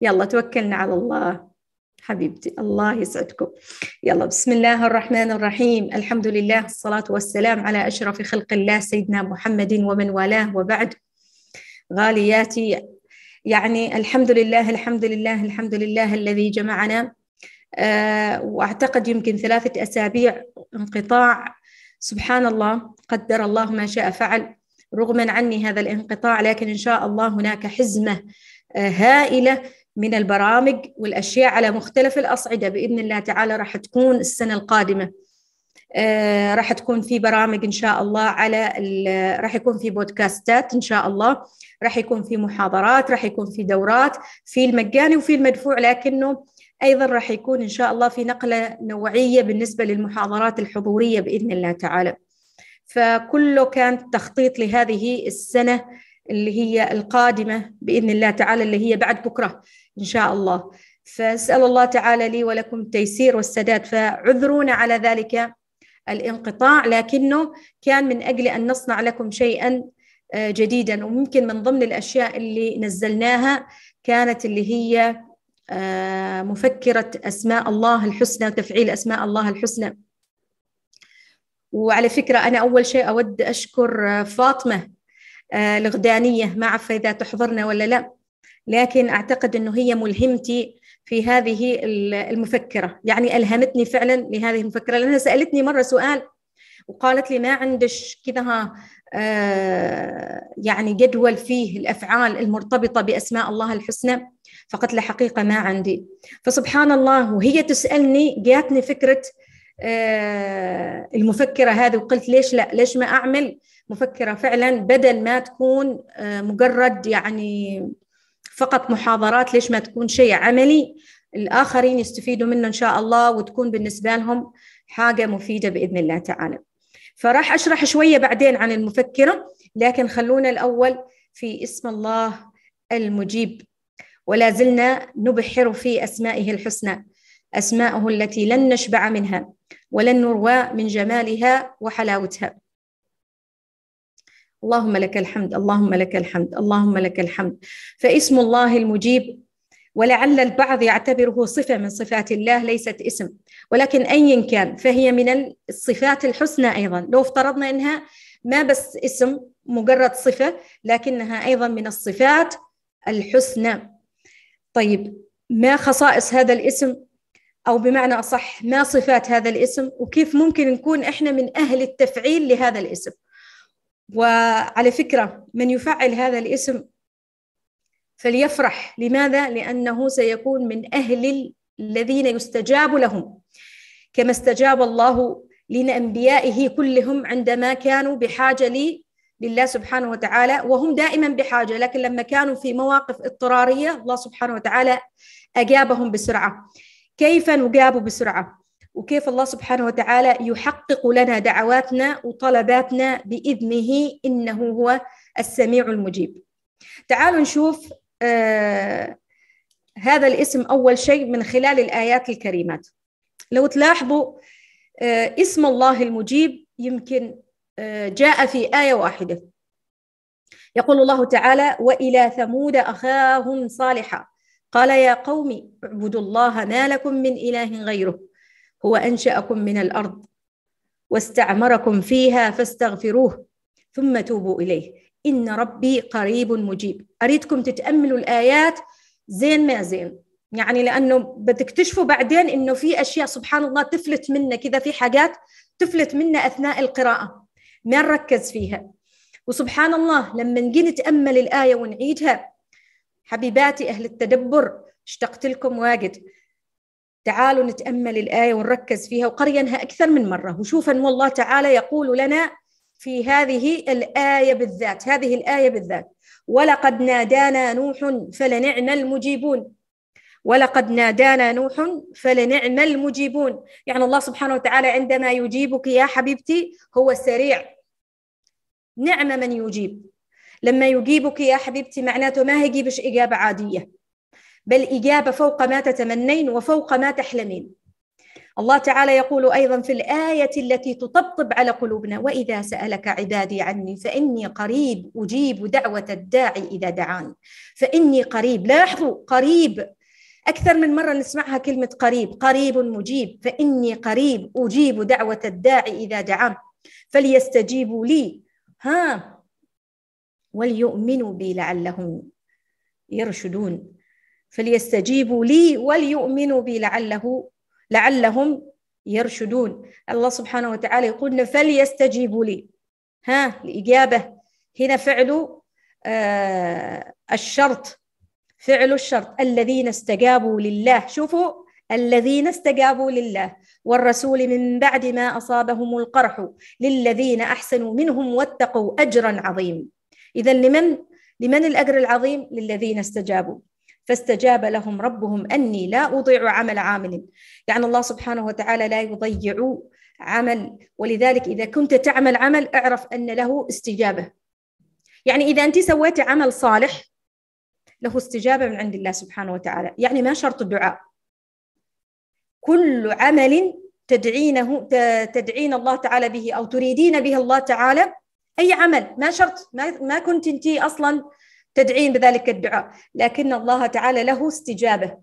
يلا توكلنا على الله حبيبتي الله يسعدكم يلا بسم الله الرحمن الرحيم الحمد لله الصلاة والسلام على أشرف خلق الله سيدنا محمد ومن والاه وبعد غالياتي يعني الحمد لله الحمد لله الحمد لله الذي جمعنا أه وأعتقد يمكن ثلاثة أسابيع انقطاع سبحان الله قدر الله ما شاء فعل رغما عني هذا الانقطاع لكن إن شاء الله هناك حزمة آه، هائلة من البرامج والاشياء على مختلف الاصعده باذن الله تعالى راح تكون السنه القادمه آه، راح تكون في برامج ان شاء الله على راح يكون في بودكاستات ان شاء الله راح يكون في محاضرات راح يكون في دورات في المجاني وفي المدفوع لكنه ايضا راح يكون ان شاء الله في نقله نوعيه بالنسبه للمحاضرات الحضوريه باذن الله تعالى فكله كان تخطيط لهذه السنه اللي هي القادمة بإذن الله تعالى اللي هي بعد بكرة إن شاء الله فأسأل الله تعالى لي ولكم التيسير والسداد فعذرونا على ذلك الانقطاع لكنه كان من أجل أن نصنع لكم شيئا آه، جديدا وممكن من ضمن الأشياء اللي نزلناها كانت اللي هي آه، مفكرة أسماء الله الحسنى وتفعيل أسماء الله الحسنى وعلى فكرة أنا أول شيء أود أشكر آه، فاطمة آه، الغدانية ما أعرف إذا تحضرنا ولا لا لكن أعتقد أنه هي ملهمتي في هذه المفكرة يعني ألهمتني فعلا لهذه المفكرة لأنها سألتني مرة سؤال وقالت لي ما عندش كذا آه، يعني جدول فيه الافعال المرتبطه باسماء الله الحسنى فقلت لها حقيقه ما عندي فسبحان الله وهي تسالني جاتني فكره آه، المفكره هذه وقلت ليش لا ليش ما اعمل مفكره فعلا بدل ما تكون آه، مجرد يعني فقط محاضرات ليش ما تكون شيء عملي الاخرين يستفيدوا منه ان شاء الله وتكون بالنسبه لهم حاجه مفيده باذن الله تعالى فراح اشرح شويه بعدين عن المفكره لكن خلونا الاول في اسم الله المجيب ولا زلنا نبحر في اسمائه الحسنى أسماءه التي لن نشبع منها ولن نروى من جمالها وحلاوتها اللهم لك الحمد اللهم لك الحمد اللهم لك الحمد فاسم الله المجيب ولعل البعض يعتبره صفة من صفات الله ليست اسم ولكن أيا كان فهي من الصفات الحسنى أيضا لو افترضنا أنها ما بس اسم مجرد صفة لكنها أيضا من الصفات الحسنى طيب ما خصائص هذا الاسم أو بمعنى أصح ما صفات هذا الاسم وكيف ممكن نكون إحنا من أهل التفعيل لهذا الاسم وعلى فكرة من يفعل هذا الاسم فليفرح لماذا؟ لأنه سيكون من أهل الذين يستجاب لهم كما استجاب الله لأنبيائه كلهم عندما كانوا بحاجة لي لله سبحانه وتعالى وهم دائما بحاجة لكن لما كانوا في مواقف اضطرارية الله سبحانه وتعالى أجابهم بسرعة كيف نجاب بسرعه وكيف الله سبحانه وتعالى يحقق لنا دعواتنا وطلباتنا باذنه انه هو السميع المجيب تعالوا نشوف آه هذا الاسم اول شيء من خلال الايات الكريمات لو تلاحظوا آه اسم الله المجيب يمكن آه جاء في ايه واحده يقول الله تعالى والى ثمود اخاهم صالحا قال يا قوم اعبدوا الله ما لكم من إله غيره هو أنشأكم من الأرض واستعمركم فيها فاستغفروه ثم توبوا إليه إن ربي قريب مجيب أريدكم تتأملوا الآيات زين ما زين يعني لأنه بتكتشفوا بعدين إنه في أشياء سبحان الله تفلت منا كذا في حاجات تفلت منا أثناء القراءة ما نركز فيها وسبحان الله لما نجي نتأمل الآية ونعيدها حبيباتي أهل التدبر اشتقت لكم واجد تعالوا نتأمل الآية ونركز فيها وقرينها أكثر من مرة وشوفا أن الله تعالى يقول لنا في هذه الآية بالذات هذه الآية بالذات ولقد نادانا نوح فلنعم المجيبون ولقد نادانا نوح فلنعم المجيبون يعني الله سبحانه وتعالى عندما يجيبك يا حبيبتي هو سريع نعم من يجيب لما يجيبك يا حبيبتي معناته ما هيجيبش إجابة عادية بل إجابة فوق ما تتمنين وفوق ما تحلمين الله تعالى يقول أيضا في الآية التي تطبطب على قلوبنا وإذا سألك عبادي عني فإني قريب أجيب دعوة الداعي إذا دعاني فإني قريب لاحظوا قريب أكثر من مرة نسمعها كلمة قريب قريب مجيب فإني قريب أجيب دعوة الداعي إذا دعان فليستجيبوا لي ها وليؤمنوا بي لعلهم يرشدون فليستجيبوا لي وليؤمنوا بي لعله لعلهم يرشدون الله سبحانه وتعالى يقول فليستجيبوا لي ها الإجابة هنا فعل آه الشرط فعل الشرط الذين استجابوا لله شوفوا الذين استجابوا لله والرسول من بعد ما أصابهم القرح للذين أحسنوا منهم واتقوا أجرا عظيم إذا لمن لمن الأجر العظيم للذين استجابوا فاستجاب لهم ربهم أني لا أضيع عمل عامل يعني الله سبحانه وتعالى لا يضيع عمل ولذلك إذا كنت تعمل عمل اعرف أن له استجابة يعني إذا أنت سويت عمل صالح له استجابة من عند الله سبحانه وتعالى يعني ما شرط الدعاء كل عمل تدعينه تدعين الله تعالى به أو تريدين به الله تعالى اي عمل ما شرط ما, ما كنت انت اصلا تدعين بذلك الدعاء لكن الله تعالى له استجابه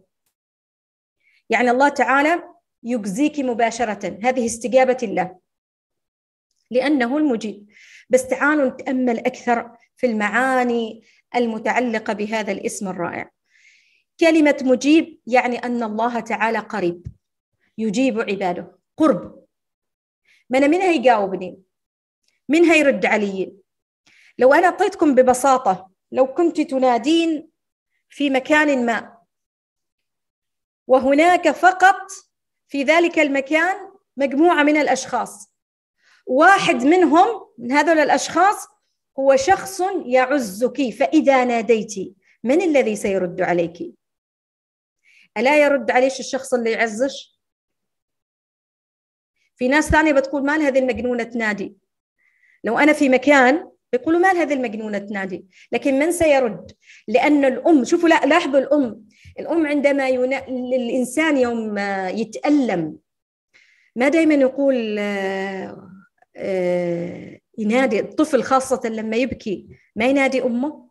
يعني الله تعالى يجزيك مباشره هذه استجابه الله لانه المجيب بس تعالوا نتامل اكثر في المعاني المتعلقه بهذا الاسم الرائع كلمه مجيب يعني ان الله تعالى قريب يجيب عباده قرب ما انا يجاوبني مين هيرد علي لو أنا أعطيتكم ببساطة لو كنت تنادين في مكان ما وهناك فقط في ذلك المكان مجموعة من الأشخاص واحد منهم من هذول الأشخاص هو شخص يعزك فإذا ناديت من الذي سيرد عليك؟ ألا يرد عليش الشخص اللي يعزش؟ في ناس ثانية بتقول مال هذه المجنونة تنادي لو أنا في مكان بيقولوا مال هذه المجنونة تنادي لكن من سيرد لأن الأم شوفوا لا لاحظوا الأم الأم عندما ينا... الإنسان يوم يتألم ما دائما يقول آه، آه، ينادي الطفل خاصة لما يبكي ما ينادي أمه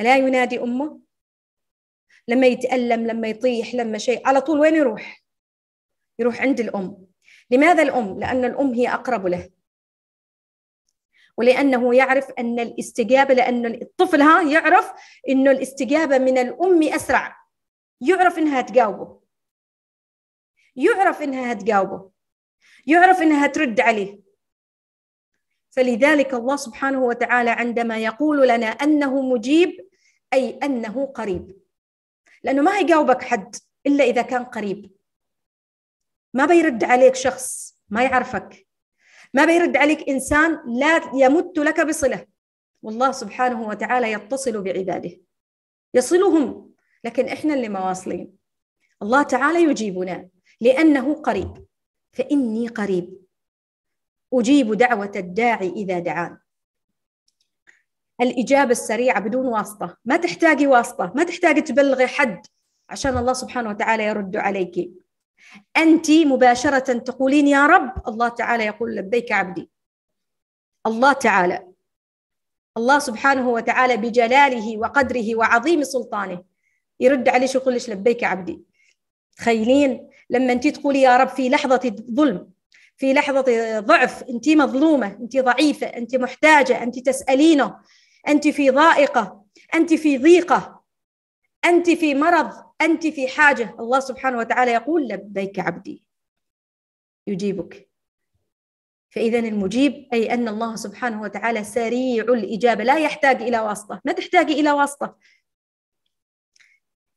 ألا ينادي أمه لما يتألم لما يطيح لما شيء على طول وين يروح يروح عند الأم لماذا الأم؟ لأن الأم هي أقرب له ولأنه يعرف أن الاستجابة لأن الطفل ها يعرف أنه الاستجابة من الأم أسرع يعرف أنها تجاوبه يعرف أنها هتجاوبه يعرف أنها ترد عليه فلذلك الله سبحانه وتعالى عندما يقول لنا أنه مجيب أي أنه قريب لأنه ما يجاوبك حد إلا إذا كان قريب ما بيرد عليك شخص ما يعرفك ما بيرد عليك انسان لا يمت لك بصله والله سبحانه وتعالى يتصل بعباده يصلهم لكن احنا اللي مواصلين الله تعالى يجيبنا لانه قريب فاني قريب اجيب دعوه الداعي اذا دعان الاجابه السريعه بدون واسطه ما تحتاجي واسطه ما تحتاجي تبلغي حد عشان الله سبحانه وتعالى يرد عليك أنت مباشرة تقولين يا رب الله تعالى يقول لبيك عبدي الله تعالى الله سبحانه وتعالى بجلاله وقدره وعظيم سلطانه يرد عليك ويقول لك لبيك عبدي تخيلين لما انت تقولي يا رب في لحظة ظلم في لحظة ضعف انت مظلومة انت ضعيفة انت محتاجة انت تسألينه انت في ضائقة انت في ضيقة انت في مرض أنت في حاجة الله سبحانه وتعالى يقول لبيك عبدي يجيبك فإذا المجيب أي أن الله سبحانه وتعالى سريع الإجابة لا يحتاج إلى واسطة ما تحتاج إلى واسطة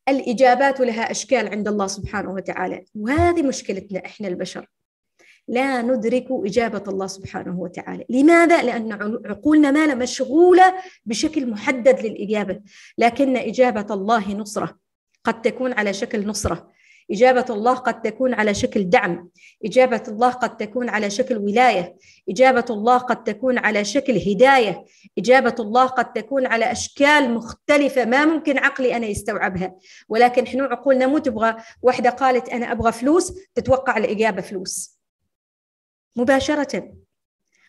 الإجابات لها أشكال عند الله سبحانه وتعالى وهذه مشكلتنا إحنا البشر لا ندرك إجابة الله سبحانه وتعالى لماذا؟ لأن عقولنا ما مشغولة بشكل محدد للإجابة لكن إجابة الله نصرة قد تكون على شكل نصره إجابة الله قد تكون على شكل دعم إجابة الله قد تكون على شكل ولاية إجابة الله قد تكون على شكل هداية إجابة الله قد تكون على أشكال مختلفة ما ممكن عقلي أنا يستوعبها ولكن إحنا عقولنا مو تبغى واحدة قالت أنا أبغى فلوس تتوقع الإجابة فلوس مباشرة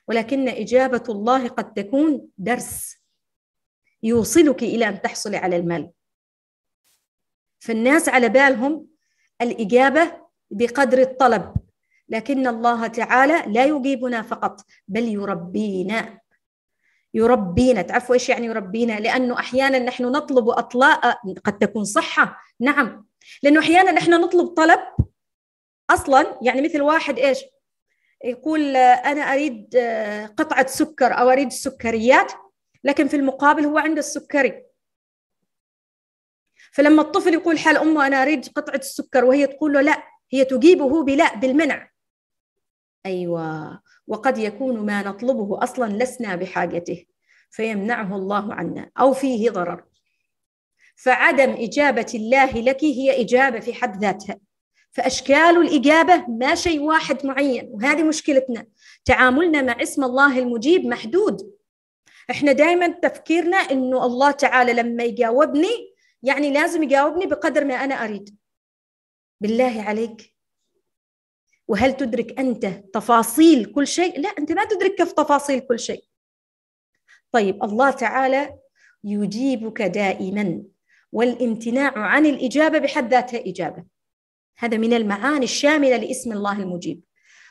ولكن إجابة الله قد تكون درس يوصلك إلى أن تحصلي على المال فالناس على بالهم الإجابة بقدر الطلب لكن الله تعالى لا يجيبنا فقط بل يربينا يربينا تعرفوا ايش يعني يربينا لانه احيانا نحن نطلب اطلاء قد تكون صحه نعم لانه احيانا نحن نطلب طلب اصلا يعني مثل واحد ايش يقول انا اريد قطعه سكر او اريد سكريات لكن في المقابل هو عنده السكري فلما الطفل يقول حال امه انا اريد قطعه السكر وهي تقول له لا هي تجيبه بلا بالمنع ايوه وقد يكون ما نطلبه اصلا لسنا بحاجته فيمنعه الله عنا او فيه ضرر فعدم اجابه الله لك هي اجابه في حد ذاتها فاشكال الاجابه ما شيء واحد معين وهذه مشكلتنا تعاملنا مع اسم الله المجيب محدود احنا دائما تفكيرنا انه الله تعالى لما يجاوبني يعني لازم يجاوبني بقدر ما أنا أريد بالله عليك وهل تدرك أنت تفاصيل كل شيء؟ لا أنت ما تدرك كيف تفاصيل كل شيء طيب الله تعالى يجيبك دائما والامتناع عن الإجابة بحد ذاتها إجابة هذا من المعاني الشاملة لاسم الله المجيب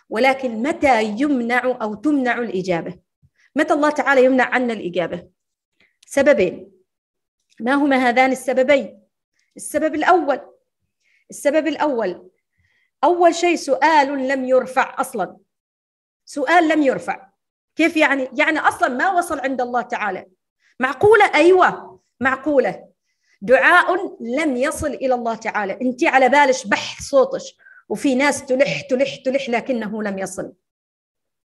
ولكن متى يمنع أو تمنع الإجابة؟ متى الله تعالى يمنع عنا الإجابة؟ سببين ما هما هذان السببين السبب الأول السبب الأول أول شيء سؤال لم يرفع أصلا سؤال لم يرفع كيف يعني؟ يعني أصلا ما وصل عند الله تعالى معقولة أيوة معقولة دعاء لم يصل إلى الله تعالى أنت على بالش بح صوتش وفي ناس تلح تلح تلح لكنه لم يصل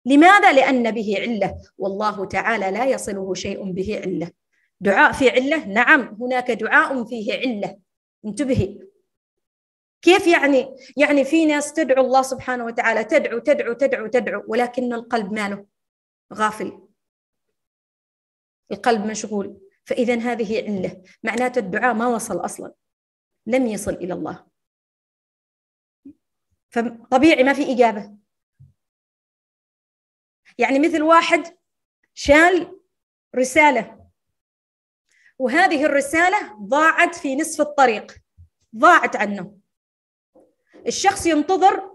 لماذا؟ لأن به علة والله تعالى لا يصله شيء به علة دعاء في علة نعم هناك دعاء فيه علة انتبهي كيف يعني يعني في ناس تدعو الله سبحانه وتعالى تدعو تدعو تدعو تدعو ولكن القلب ماله غافل القلب مشغول فإذا هذه علة معناته الدعاء ما وصل أصلا لم يصل إلى الله فطبيعي ما في إجابة يعني مثل واحد شال رسالة وهذه الرسالة ضاعت في نصف الطريق ضاعت عنه الشخص ينتظر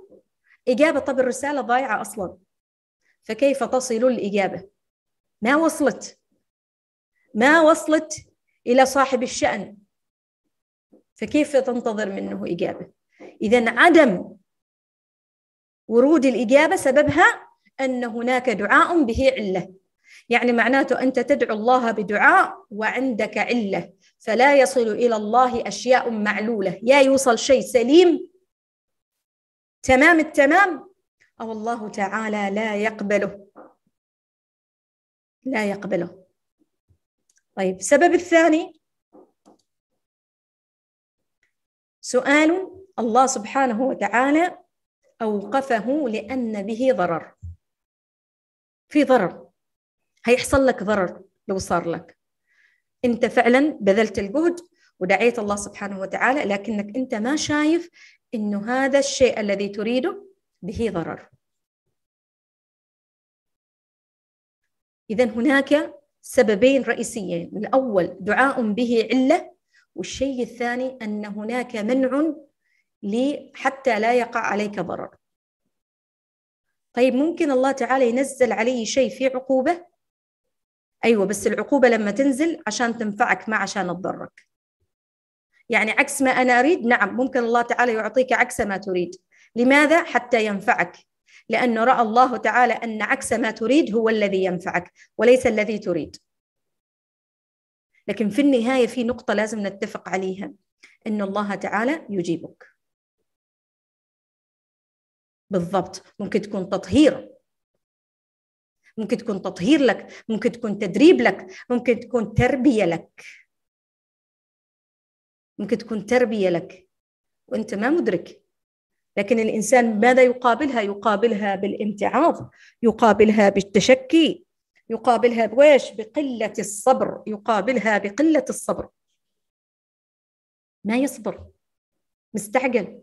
إجابة طب الرسالة ضايعة أصلا فكيف تصل الإجابة ما وصلت ما وصلت إلى صاحب الشأن فكيف تنتظر منه إجابة إذا عدم ورود الإجابة سببها أن هناك دعاء به علة يعني معناته أنت تدعو الله بدعاء وعندك علة فلا يصل إلى الله أشياء معلولة يا يوصل شيء سليم تمام التمام أو الله تعالى لا يقبله لا يقبله طيب السبب الثاني سؤال الله سبحانه وتعالى أوقفه لأن به ضرر في ضرر هيحصل لك ضرر لو صار لك انت فعلا بذلت الجهد ودعيت الله سبحانه وتعالى لكنك انت ما شايف انه هذا الشيء الذي تريده به ضرر اذا هناك سببين رئيسيين الاول دعاء به عله والشيء الثاني ان هناك منع حتى لا يقع عليك ضرر طيب ممكن الله تعالى ينزل علي شيء في عقوبه ايوه بس العقوبه لما تنزل عشان تنفعك ما عشان تضرك يعني عكس ما انا اريد نعم ممكن الله تعالى يعطيك عكس ما تريد لماذا حتى ينفعك لانه راى الله تعالى ان عكس ما تريد هو الذي ينفعك وليس الذي تريد لكن في النهايه في نقطه لازم نتفق عليها ان الله تعالى يجيبك بالضبط ممكن تكون تطهير ممكن تكون تطهير لك ممكن تكون تدريب لك ممكن تكون تربية لك ممكن تكون تربية لك وانت ما مدرك لكن الانسان ماذا يقابلها يقابلها بالامتعاض يقابلها بالتشكي يقابلها بويش بقله الصبر يقابلها بقله الصبر ما يصبر مستعجل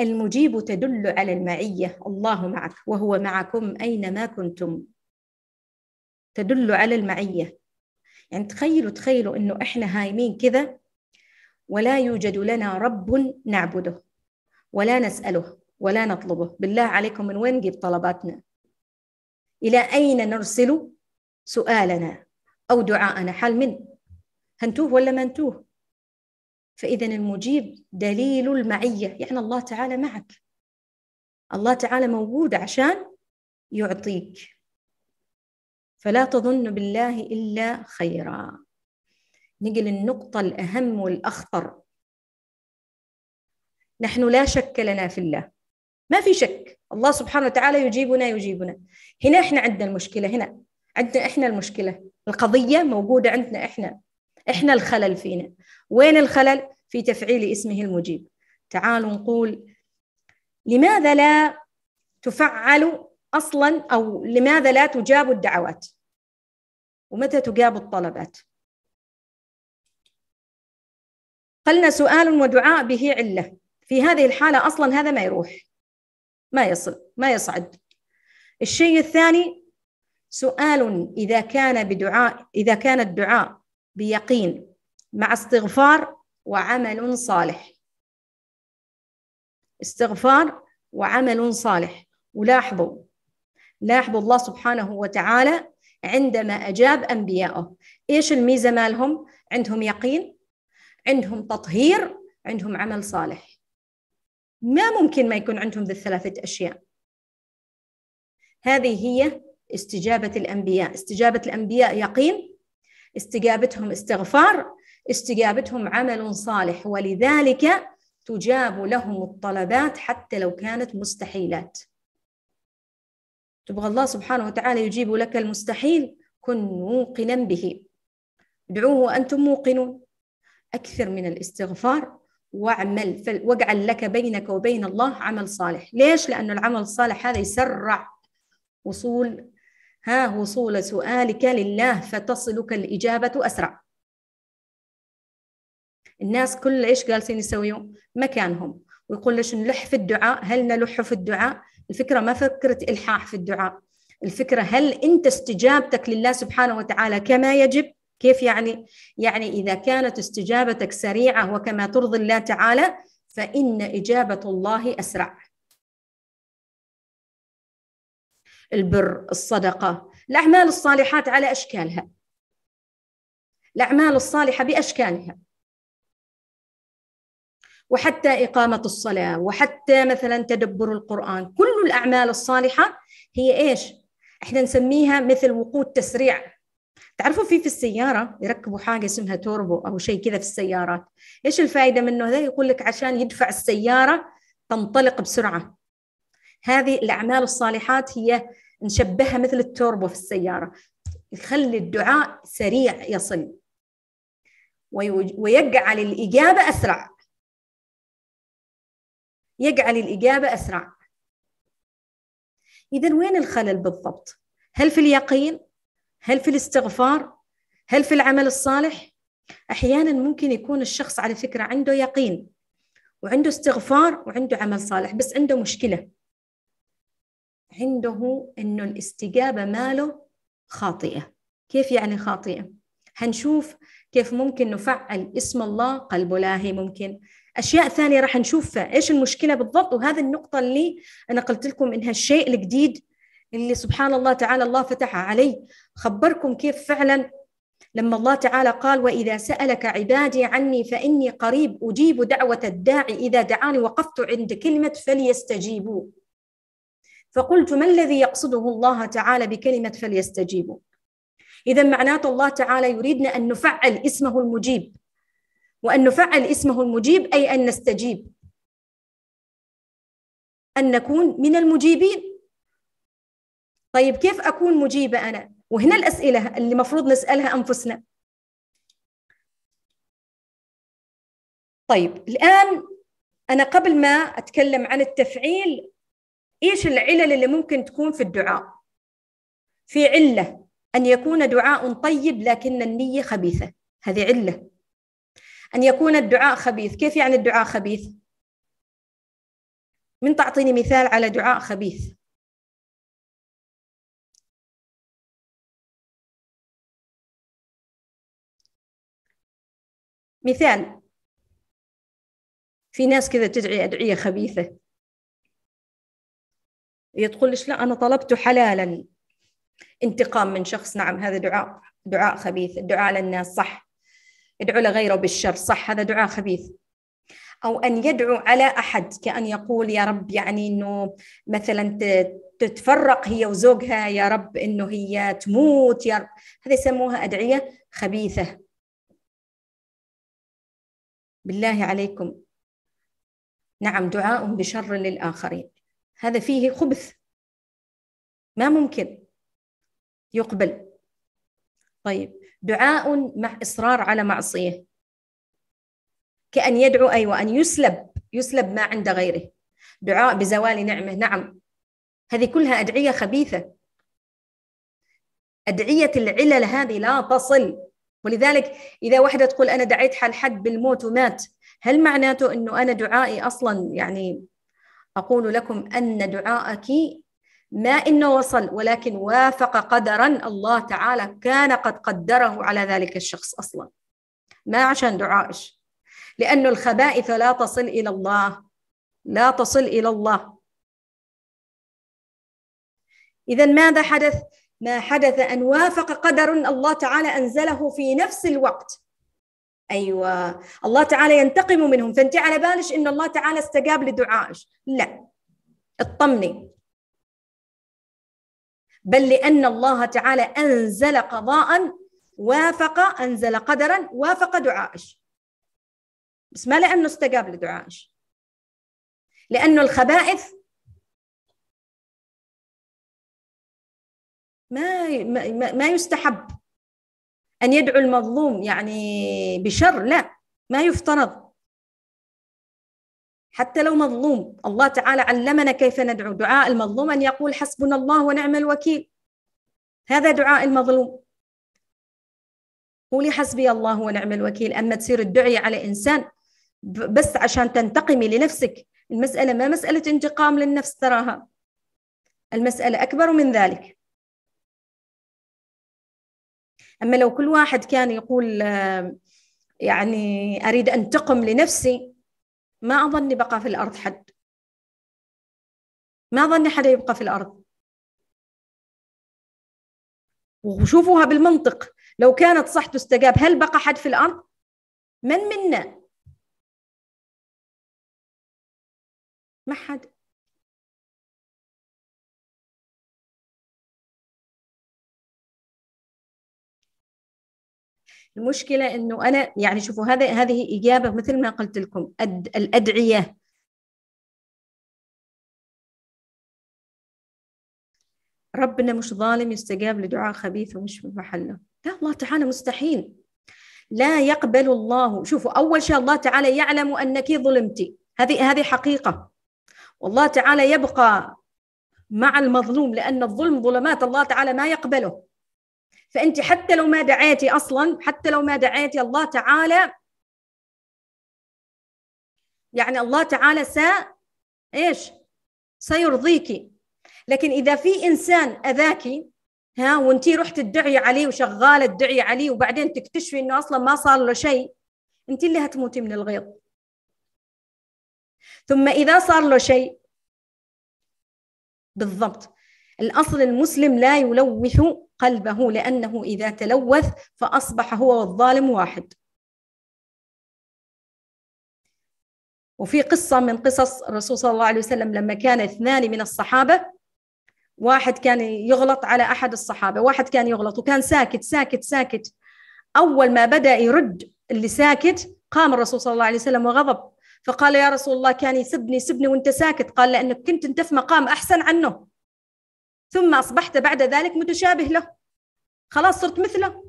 المجيب تدل على المعية الله معك وهو معكم أينما كنتم تدل على المعية يعني تخيلوا تخيلوا إنه إحنا هايمين كذا ولا يوجد لنا رب نعبده ولا نسأله ولا نطلبه بالله عليكم من وين نجيب طلباتنا إلى أين نرسل سؤالنا أو دعاءنا حال من هنتوه ولا ما نتوه فإذا المجيب دليل المعية يعني الله تعالى معك الله تعالى موجود عشان يعطيك فلا تظن بالله إلا خيرا نقل النقطة الأهم والأخطر نحن لا شك لنا في الله ما في شك الله سبحانه وتعالى يجيبنا يجيبنا هنا احنا عندنا المشكلة هنا عندنا احنا المشكلة القضية موجودة عندنا احنا احنا الخلل فينا وين الخلل في تفعيل اسمه المجيب تعالوا نقول لماذا لا تفعل اصلا او لماذا لا تجاب الدعوات ومتى تجاب الطلبات قلنا سؤال ودعاء به عله في هذه الحاله اصلا هذا ما يروح ما يصل ما يصعد الشيء الثاني سؤال اذا كان بدعاء اذا كان الدعاء بيقين مع استغفار وعمل صالح استغفار وعمل صالح ولاحظوا لاحظوا الله سبحانه وتعالى عندما أجاب أنبياءه إيش الميزة مالهم؟ عندهم يقين عندهم تطهير عندهم عمل صالح ما ممكن ما يكون عندهم ذي الثلاثة أشياء هذه هي استجابة الأنبياء استجابة الأنبياء يقين استجابتهم استغفار استجابتهم عمل صالح ولذلك تجاب لهم الطلبات حتى لو كانت مستحيلات تبغى الله سبحانه وتعالى يجيب لك المستحيل كن موقنا به ادعوه وأنتم موقنون أكثر من الاستغفار واعمل واجعل لك بينك وبين الله عمل صالح ليش؟ لأن العمل الصالح هذا يسرع وصول ها وصول سؤالك لله فتصلك الإجابة أسرع الناس كل إيش جالسين يسويوا مكانهم ويقول ليش نلح في الدعاء هل نلح في الدعاء الفكرة ما فكرة إلحاح في الدعاء الفكرة هل أنت استجابتك لله سبحانه وتعالى كما يجب كيف يعني يعني إذا كانت استجابتك سريعة وكما ترضي الله تعالى فإن إجابة الله أسرع البر الصدقه الاعمال الصالحات على اشكالها الاعمال الصالحه باشكالها وحتى اقامه الصلاه وحتى مثلا تدبر القران كل الاعمال الصالحه هي ايش احنا نسميها مثل وقود تسريع تعرفوا في في السياره يركبوا حاجه اسمها توربو او شيء كذا في السيارات ايش الفائده منه ذا يقول لك عشان يدفع السياره تنطلق بسرعه هذه الأعمال الصالحات هي نشبهها مثل التوربو في السيارة يخلي الدعاء سريع يصل ويجعل الإجابة أسرع يجعل الإجابة أسرع إذا وين الخلل بالضبط؟ هل في اليقين؟ هل في الاستغفار؟ هل في العمل الصالح؟ أحيانا ممكن يكون الشخص على فكرة عنده يقين وعنده استغفار وعنده عمل صالح بس عنده مشكلة عنده انه الاستجابه ماله خاطئه كيف يعني خاطئه هنشوف كيف ممكن نفعل اسم الله قلبه لاهي ممكن اشياء ثانيه راح نشوفها ايش المشكله بالضبط وهذه النقطه اللي انا قلت لكم انها الشيء الجديد اللي سبحان الله تعالى الله فتحها علي خبركم كيف فعلا لما الله تعالى قال واذا سالك عبادي عني فاني قريب اجيب دعوه الداعي اذا دعاني وقفت عند كلمه فليستجيبوا فقلت ما الذي يقصده الله تعالى بكلمة فليستجيبوا إذا معناته الله تعالى يريدنا أن نفعل اسمه المجيب وأن نفعل اسمه المجيب أي أن نستجيب أن نكون من المجيبين طيب كيف أكون مجيبة أنا؟ وهنا الأسئلة اللي المفروض نسألها أنفسنا طيب الآن أنا قبل ما أتكلم عن التفعيل ايش العلل اللي ممكن تكون في الدعاء في عله ان يكون دعاء طيب لكن النيه خبيثه هذه عله ان يكون الدعاء خبيث كيف يعني الدعاء خبيث من تعطيني مثال على دعاء خبيث مثال في ناس كذا تدعي أدعية خبيثة هي تقول لا أنا طلبت حلالا انتقام من شخص نعم هذا دعاء دعاء خبيث الدعاء للناس صح ادعو لغيره بالشر صح هذا دعاء خبيث أو أن يدعو على أحد كأن يقول يا رب يعني أنه مثلا تتفرق هي وزوجها يا رب أنه هي تموت يا رب هذا يسموها أدعية خبيثة بالله عليكم نعم دعاء بشر للآخرين هذا فيه خبث ما ممكن يقبل طيب دعاء مع إصرار على معصية كأن يدعو أيوة أن يسلب يسلب ما عند غيره دعاء بزوال نعمة نعم هذه كلها أدعية خبيثة أدعية العلل هذه لا تصل ولذلك إذا واحدة تقول أنا دعيت حال حد بالموت ومات هل معناته أنه أنا دعائي أصلا يعني أقول لكم أن دعاءك ما إنه وصل ولكن وافق قدرا الله تعالى كان قد قدره على ذلك الشخص أصلا ما عشان دعائش لأن الخبائث لا تصل إلى الله لا تصل إلى الله إذا ماذا حدث؟ ما حدث أن وافق قدر الله تعالى أنزله في نفس الوقت ايوه الله تعالى ينتقم منهم فانت على بالش ان الله تعالى استجاب لدعائش لا اطمني بل لان الله تعالى انزل قضاء وافق انزل قدرا وافق دعائش بس ما لانه استجاب لدعائش لانه الخبائث ما ما, ما يستحب أن يدعو المظلوم يعني بشر لا ما يفترض حتى لو مظلوم الله تعالى علمنا كيف ندعو دعاء المظلوم أن يقول حسبنا الله ونعم الوكيل هذا دعاء المظلوم قولي حسبي الله ونعم الوكيل أما تصير الدعية على إنسان بس عشان تنتقمي لنفسك المسألة ما مسألة انتقام للنفس تراها المسألة أكبر من ذلك اما لو كل واحد كان يقول يعني اريد انتقم لنفسي ما اظن بقى في الارض حد ما اظن حدا يبقى في الارض وشوفوها بالمنطق لو كانت صح تستجاب هل بقى حد في الارض من منا ما حد المشكله انه انا يعني شوفوا هذا هذه اجابه مثل ما قلت لكم أد الادعيه ربنا مش ظالم يستجاب لدعاء خبيث ومش في محله لا الله تعالى مستحيل لا يقبل الله شوفوا اول شيء الله تعالى يعلم انك ظلمتي هذه هذه حقيقه والله تعالى يبقى مع المظلوم لان الظلم ظلمات الله تعالى ما يقبله فانت حتى لو ما دعيتي اصلا حتى لو ما دعيتي الله تعالى يعني الله تعالى س ايش سيرضيكي لكن اذا في انسان اذاكي ها وانتي رحت تدعي عليه وشغاله تدعي عليه وبعدين تكتشفي انه اصلا ما صار له شيء انت اللي هتموتي من الغيظ ثم اذا صار له شيء بالضبط الاصل المسلم لا يلوث قلبه لأنه إذا تلوث فأصبح هو والظالم واحد وفي قصة من قصص الرسول صلى الله عليه وسلم لما كان اثنان من الصحابة واحد كان يغلط على أحد الصحابة واحد كان يغلط وكان ساكت ساكت ساكت أول ما بدأ يرد اللي ساكت قام الرسول صلى الله عليه وسلم وغضب فقال يا رسول الله كان يسبني سبني وانت ساكت قال لأنك كنت انت في مقام أحسن عنه ثم أصبحت بعد ذلك متشابه له خلاص صرت مثله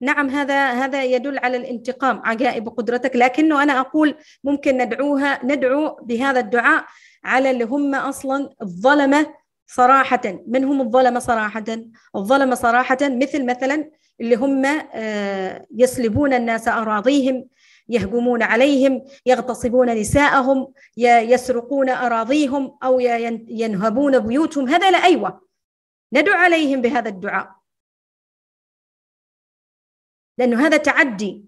نعم هذا هذا يدل على الانتقام عجائب قدرتك لكنه انا اقول ممكن ندعوها ندعو بهذا الدعاء على اللي هم اصلا الظلمه صراحة من هم الظلمة صراحة الظلمة صراحة مثل مثلا اللي هم آه، يسلبون الناس أراضيهم يهجمون عليهم يغتصبون نساءهم يسرقون أراضيهم أو ينهبون بيوتهم هذا لا أيوة ندعو عليهم بهذا الدعاء لأنه هذا تعدي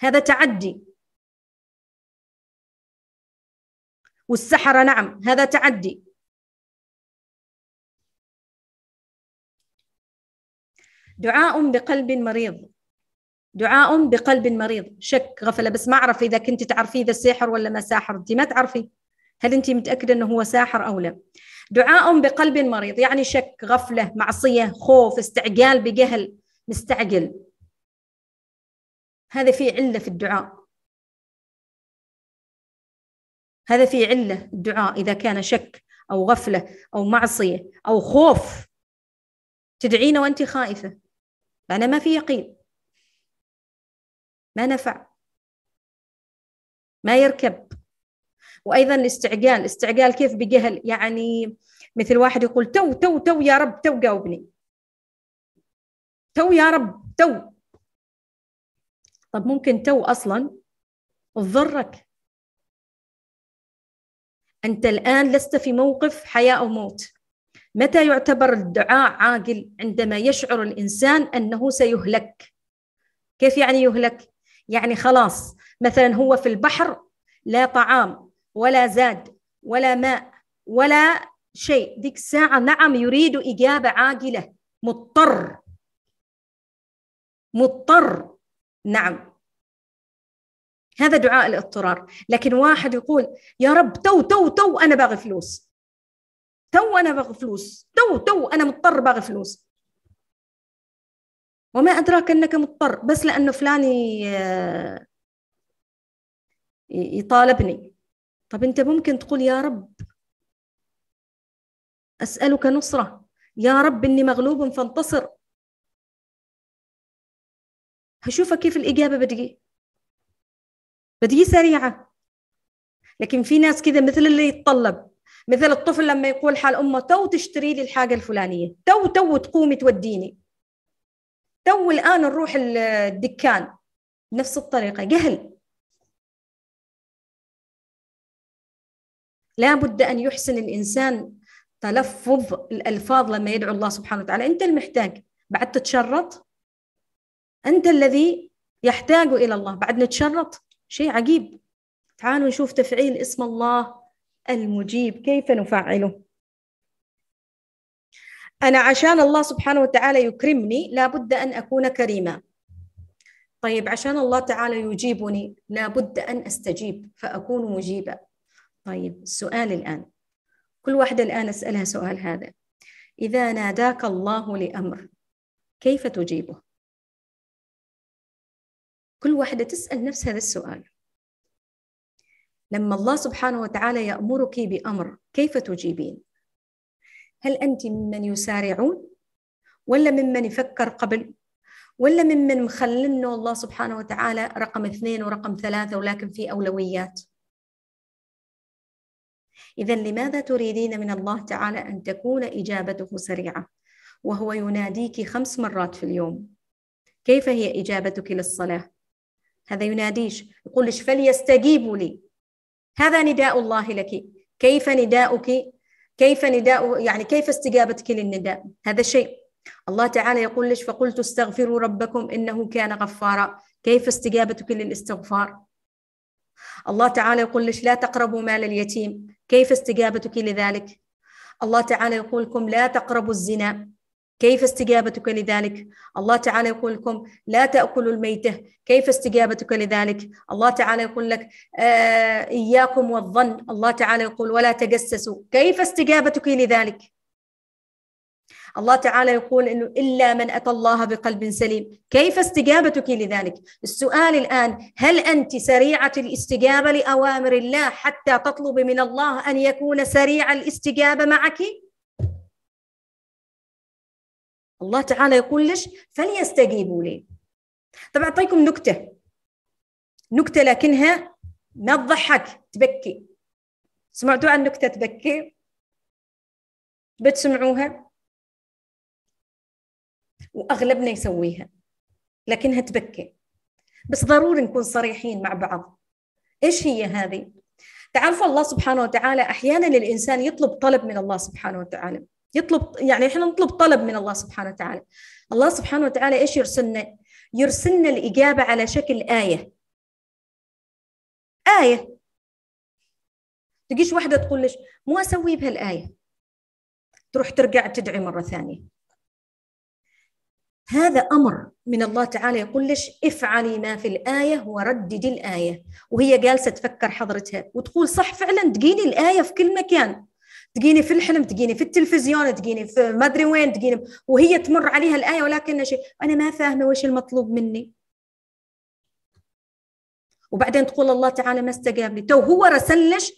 هذا تعدي والسحرة نعم هذا تعدي دعاء بقلب مريض دعاء بقلب مريض شك غفله بس ما اعرف اذا كنت تعرفي اذا ساحر ولا ما ساحر انت ما تعرفي هل انت متاكده انه هو ساحر او لا دعاء بقلب مريض يعني شك غفله معصيه خوف استعجال بجهل مستعجل هذا في عله في الدعاء هذا في عله الدعاء اذا كان شك او غفله او معصيه او خوف تدعين وانت خائفه أنا ما في يقين ما نفع ما يركب وأيضا الاستعجال الاستعجال كيف بجهل يعني مثل واحد يقول تو تو تو يا رب تو جاوبني تو يا رب تو طب ممكن تو أصلا تضرك أنت الآن لست في موقف حياة أو موت متى يعتبر الدعاء عاقل عندما يشعر الانسان انه سيهلك كيف يعني يهلك يعني خلاص مثلا هو في البحر لا طعام ولا زاد ولا ماء ولا شيء ديك الساعه نعم يريد اجابه عاقله مضطر مضطر نعم هذا دعاء الاضطرار لكن واحد يقول يا رب تو تو تو انا باغي فلوس تو انا باغي فلوس تو تو انا مضطر باغي فلوس وما ادراك انك مضطر بس لانه فلان آه، يطالبني طب انت ممكن تقول يا رب اسالك نصره يا رب اني مغلوب فانتصر هشوفك كيف الاجابه بتجي بتجي سريعه لكن في ناس كذا مثل اللي يتطلب مثل الطفل لما يقول حال امه تو تشتري لي الحاجه الفلانيه تو تو تقومي توديني تو الان نروح الدكان نفس الطريقه جهل لابد ان يحسن الانسان تلفظ الالفاظ لما يدعو الله سبحانه وتعالى انت المحتاج بعد تتشرط انت الذي يحتاج الى الله بعد نتشرط شيء عجيب تعالوا نشوف تفعيل اسم الله المجيب كيف نفعله أنا عشان الله سبحانه وتعالى يكرمني لابد أن أكون كريمة طيب عشان الله تعالى يجيبني لابد أن أستجيب فأكون مجيبة طيب السؤال الآن كل واحدة الآن أسألها سؤال هذا إذا ناداك الله لأمر كيف تجيبه؟ كل واحدة تسأل نفس هذا السؤال لما الله سبحانه وتعالى يأمرك بأمر كيف تجيبين؟ هل أنت ممن يسارعون؟ ولا ممن يفكر قبل؟ ولا ممن مخلنه الله سبحانه وتعالى رقم اثنين ورقم ثلاثة ولكن في أولويات؟ إذا لماذا تريدين من الله تعالى أن تكون إجابته سريعة؟ وهو يناديك خمس مرات في اليوم كيف هي إجابتك للصلاة؟ هذا يناديش يقول فليستجيبوا لي هذا نداء الله لك كيف نداؤك كيف نداء يعني كيف استجابتك للنداء هذا شيء الله تعالى يقول ليش فقلت استغفروا ربكم إنه كان غفارا كيف استجابتك للاستغفار الله تعالى يقول ليش لا تقربوا مال اليتيم كيف استجابتك لذلك الله تعالى يقول لكم لا تقربوا الزنا كيف استجابتك لذلك الله تعالى يقول لكم لا تأكلوا الميتة كيف استجابتك لذلك الله تعالى يقول لك آه إياكم والظن الله تعالى يقول ولا تجسسوا كيف استجابتك لذلك الله تعالى يقول انه الا من اتى الله بقلب سليم، كيف استجابتك لذلك؟ السؤال الان هل انت سريعه الاستجابه لاوامر الله حتى تطلب من الله ان يكون سريع الاستجابه معك؟ الله تعالى يقول ليش فليستجيبوا لي طبعا أعطيكم نكتة نكتة لكنها ما تضحك تبكي سمعتوا عن نكتة تبكي بتسمعوها وأغلبنا يسويها لكنها تبكي بس ضروري نكون صريحين مع بعض إيش هي هذه؟ تعرفوا الله سبحانه وتعالى أحيانا الإنسان يطلب طلب من الله سبحانه وتعالى يطلب يعني احنا نطلب طلب من الله سبحانه وتعالى الله سبحانه وتعالى ايش يرسلنا يرسلنا الاجابه على شكل ايه ايه تجيش واحده تقول ليش مو اسوي بهالايه تروح ترجع تدعي مره ثانيه هذا امر من الله تعالى يقول ليش افعلي ما في الايه ورددي الايه وهي جالسه تفكر حضرتها وتقول صح فعلا تجيني الايه في كل مكان تجيني في الحلم تجيني في التلفزيون تجيني في ما ادري وين تجيني وهي تمر عليها الايه ولكن شيء انا ما فاهمه وش المطلوب مني وبعدين تقول الله تعالى ما استجاب لي تو هو رسلش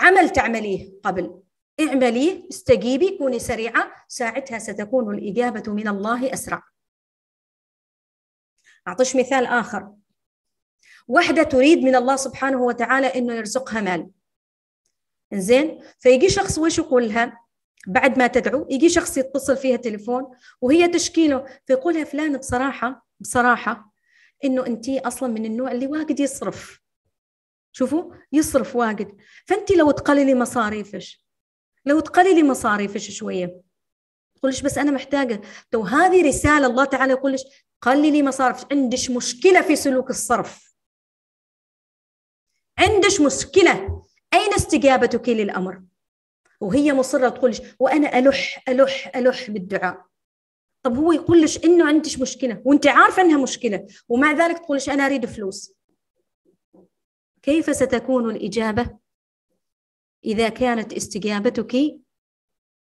عمل تعمليه قبل اعمليه استجيبي كوني سريعه ساعتها ستكون الاجابه من الله اسرع اعطيش مثال اخر واحده تريد من الله سبحانه وتعالى انه يرزقها مال زين فيجي شخص وش يقول لها بعد ما تدعو يجي شخص يتصل فيها تليفون وهي تشكيله فيقولها فلان بصراحه بصراحه انه انت اصلا من النوع اللي واجد يصرف شوفوا يصرف واجد فانت لو تقللي مصاريفش لو تقللي مصاريفش شويه تقولش بس انا محتاجه تو هذه رساله الله تعالى يقولش قللي مصاريفش عندش مشكله في سلوك الصرف عندش مشكله أين استجابتك للأمر؟ وهي مصرة تقولش وأنا ألح ألح ألح بالدعاء طب هو يقولش إنه عندك مشكلة وأنت عارفة إنها مشكلة ومع ذلك تقولش أنا أريد فلوس كيف ستكون الإجابة إذا كانت استجابتك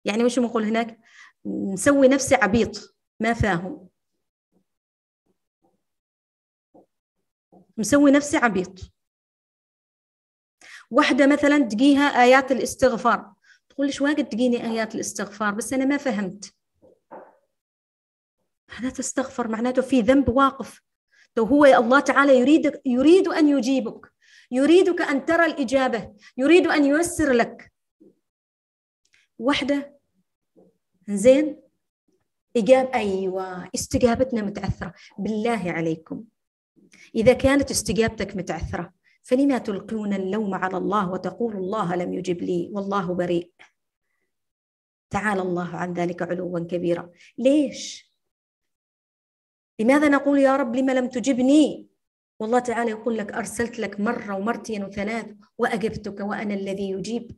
يعني وش نقول هناك نسوي نفسي عبيط ما فاهم مسوي نفسي عبيط واحده مثلا تجيها ايات الاستغفار تقول ليش واجد تجيني ايات الاستغفار بس انا ما فهمت معناته استغفر معناته في ذنب واقف لو هو الله تعالى يريدك يريد ان يجيبك يريدك ان ترى الاجابه يريد ان ييسر لك واحده زين إجاب أيوة استجابتنا متعثرة بالله عليكم إذا كانت استجابتك متعثرة فلما تلقون اللوم على الله وتقول الله لم يجب لي والله بريء تعالى الله عن ذلك علوا كبيرا ليش لماذا نقول يا رب لما لم تجبني والله تعالى يقول لك أرسلت لك مرة ومرتين وثلاث وأجبتك وأنا الذي يجيب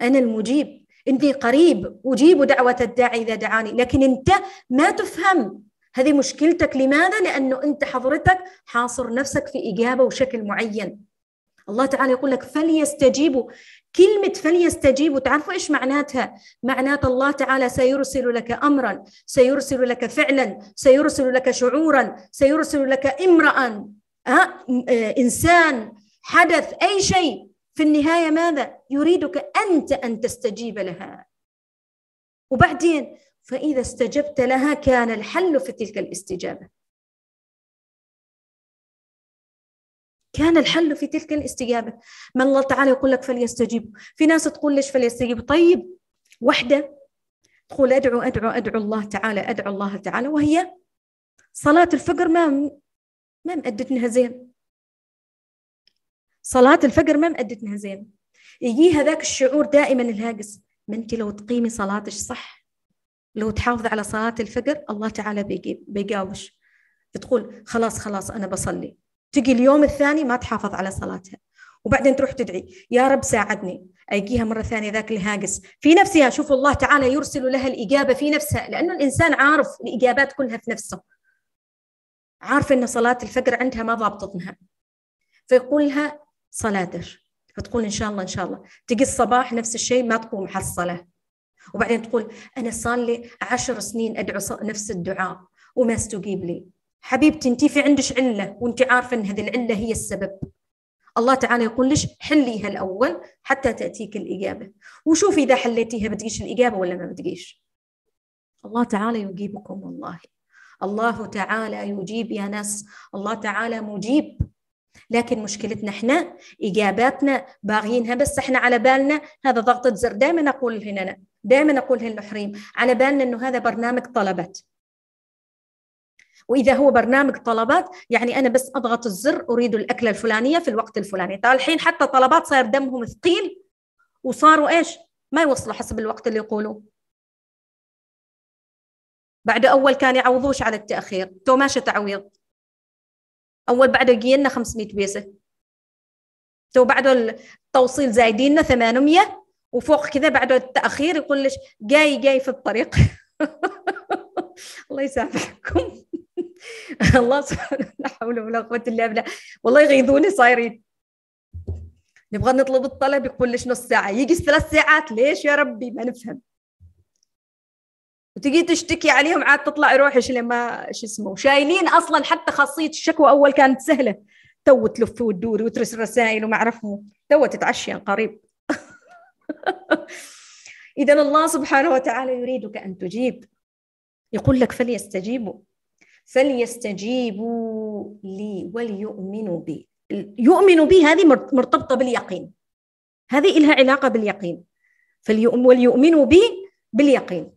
أنا المجيب إني قريب أجيب دعوة الداعي إذا دعاني لكن أنت ما تفهم هذه مشكلتك لماذا؟ لأنه أنت حضرتك حاصر نفسك في إجابة وشكل معين الله تعالى يقول لك فليستجيبوا كلمة فليستجيبوا تعرفوا إيش معناتها معنات الله تعالى سيرسل لك أمرا سيرسل لك فعلا سيرسل لك شعورا سيرسل لك امرأ آه، آه، إنسان حدث أي شيء في النهاية ماذا يريدك أنت أن تستجيب لها وبعدين فإذا استجبت لها كان الحل في تلك الاستجابة كان الحل في تلك الاستجابة ما الله تعالى يقول لك فليستجيب في ناس تقول ليش فليستجيب طيب وحدة تقول أدعو أدعو أدعو الله تعالى أدعو الله تعالى وهي صلاة الفجر ما ما مأدتنها زين صلاة الفجر ما مأدتنها زين يجيها ذاك الشعور دائما الهاجس ما أنت لو تقيمي صلاتك صح لو تحافظ على صلاة الفجر الله تعالى بيقاوش بتقول خلاص خلاص أنا بصلي تجي اليوم الثاني ما تحافظ على صلاتها وبعدين تروح تدعي يا رب ساعدني أيجيها مرة ثانية ذاك الهاجس في نفسها شوف الله تعالى يرسل لها الإجابة في نفسها لأنه الإنسان عارف الإجابات كلها في نفسه عارف أن صلاة الفجر عندها ما ضابطتها فيقول لها صلاتك فتقول إن شاء الله إن شاء الله تجي الصباح نفس الشيء ما تقوم حصلة وبعدين تقول انا صار لي عشر سنين ادعو نفس الدعاء وما استجيب لي حبيبتي انت في عندك عله وانت عارفه ان هذه العله هي السبب الله تعالى يقول لك حليها الاول حتى تاتيك الاجابه وشوفي اذا حليتيها بتجيش الاجابه ولا ما بتجيش الله تعالى يجيبكم والله الله تعالى يجيب يا ناس الله تعالى مجيب لكن مشكلتنا احنا اجاباتنا باغيينها بس احنا على بالنا هذا ضغطه زر دائما اقول هنا انا دائما اقول للحريم الحريم على بالنا انه هذا برنامج طلبات واذا هو برنامج طلبات يعني انا بس اضغط الزر اريد الاكله الفلانيه في الوقت الفلاني طيب الحين حتى طلبات صاير دمهم ثقيل وصاروا ايش ما يوصلوا حسب الوقت اللي يقولوا بعد اول كان يعوضوش على التاخير تو ماشي تعويض اول بعده لنا 500 بيسه تو بعده التوصيل زايدين لنا 800 وفوق كذا بعده التاخير يقول لك جاي جاي في الطريق الله يسامحكم الله سبحانه لا حول ولا قوه الا بالله والله يغيظوني صايرين نبغى نطلب الطلب يقول لك نص ساعه يجي ثلاث ساعات ليش يا ربي ما نفهم وتجي تشتكي عليهم عاد تطلع روحش لما شو اسمه شايلين اصلا حتى خاصيه الشكوى اول كانت سهله تو تلف وتدور وترسل رسائل وما اعرف تو تتعشى يعني قريب اذا الله سبحانه وتعالى يريدك ان تجيب يقول لك فليستجيبوا فليستجيبوا لي وليؤمنوا بي يؤمنوا بي هذه مرتبطه باليقين هذه لها علاقه باليقين فليؤمنوا بي باليقين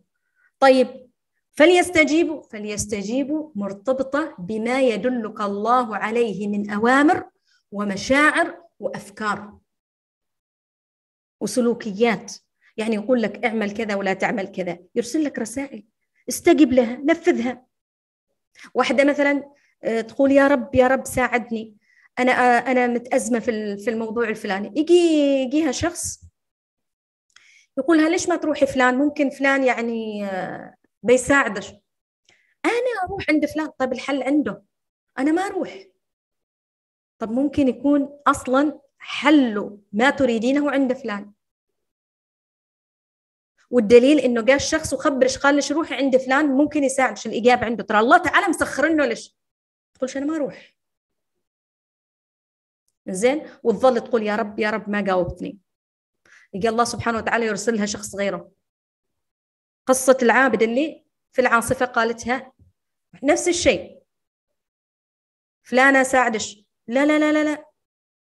طيب فليستجيبوا فليستجيبوا مرتبطة بما يدلك الله عليه من أوامر ومشاعر وأفكار وسلوكيات يعني يقول لك اعمل كذا ولا تعمل كذا يرسل لك رسائل استجب لها نفذها واحدة مثلا آه، تقول يا رب يا رب ساعدني أنا آه، أنا متأزمة في الموضوع الفلاني يجي يجيها شخص يقولها ليش ما تروحي فلان ممكن فلان يعني آه، بيساعدش انا اروح عند فلان طيب الحل عنده انا ما اروح طب ممكن يكون اصلا حله ما تريدينه عند فلان والدليل انه جاء الشخص وخبرش قال ليش روحي عند فلان ممكن يساعدش الاجابه عنده ترى الله تعالى مسخرنه ليش تقولش انا ما اروح زين وتظل تقول يا رب يا رب ما جاوبتني يقال الله سبحانه وتعالى يرسلها شخص غيره قصة العابد اللي في العاصفة قالتها نفس الشيء فلانة ساعدش لا لا لا لا لا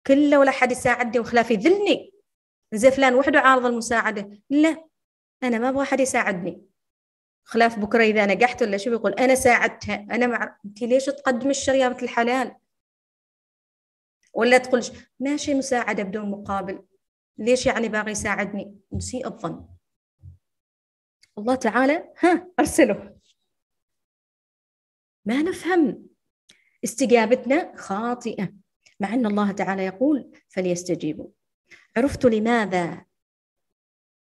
كله ولا حد يساعدني وخلاف يذلني زي فلان وحده عارض المساعدة لا أنا ما أبغى حد يساعدني خلاف بكرة إذا نجحت ولا شو بيقول أنا ساعدتها أنا مع أنت ليش تقدم الشر مثل بنت الحلال ولا تقولش ماشي مساعدة بدون مقابل ليش يعني باغي يساعدني نسيء الظن الله تعالى ها أرسله ما نفهم استجابتنا خاطئة مع أن الله تعالى يقول فليستجيبوا عرفت لماذا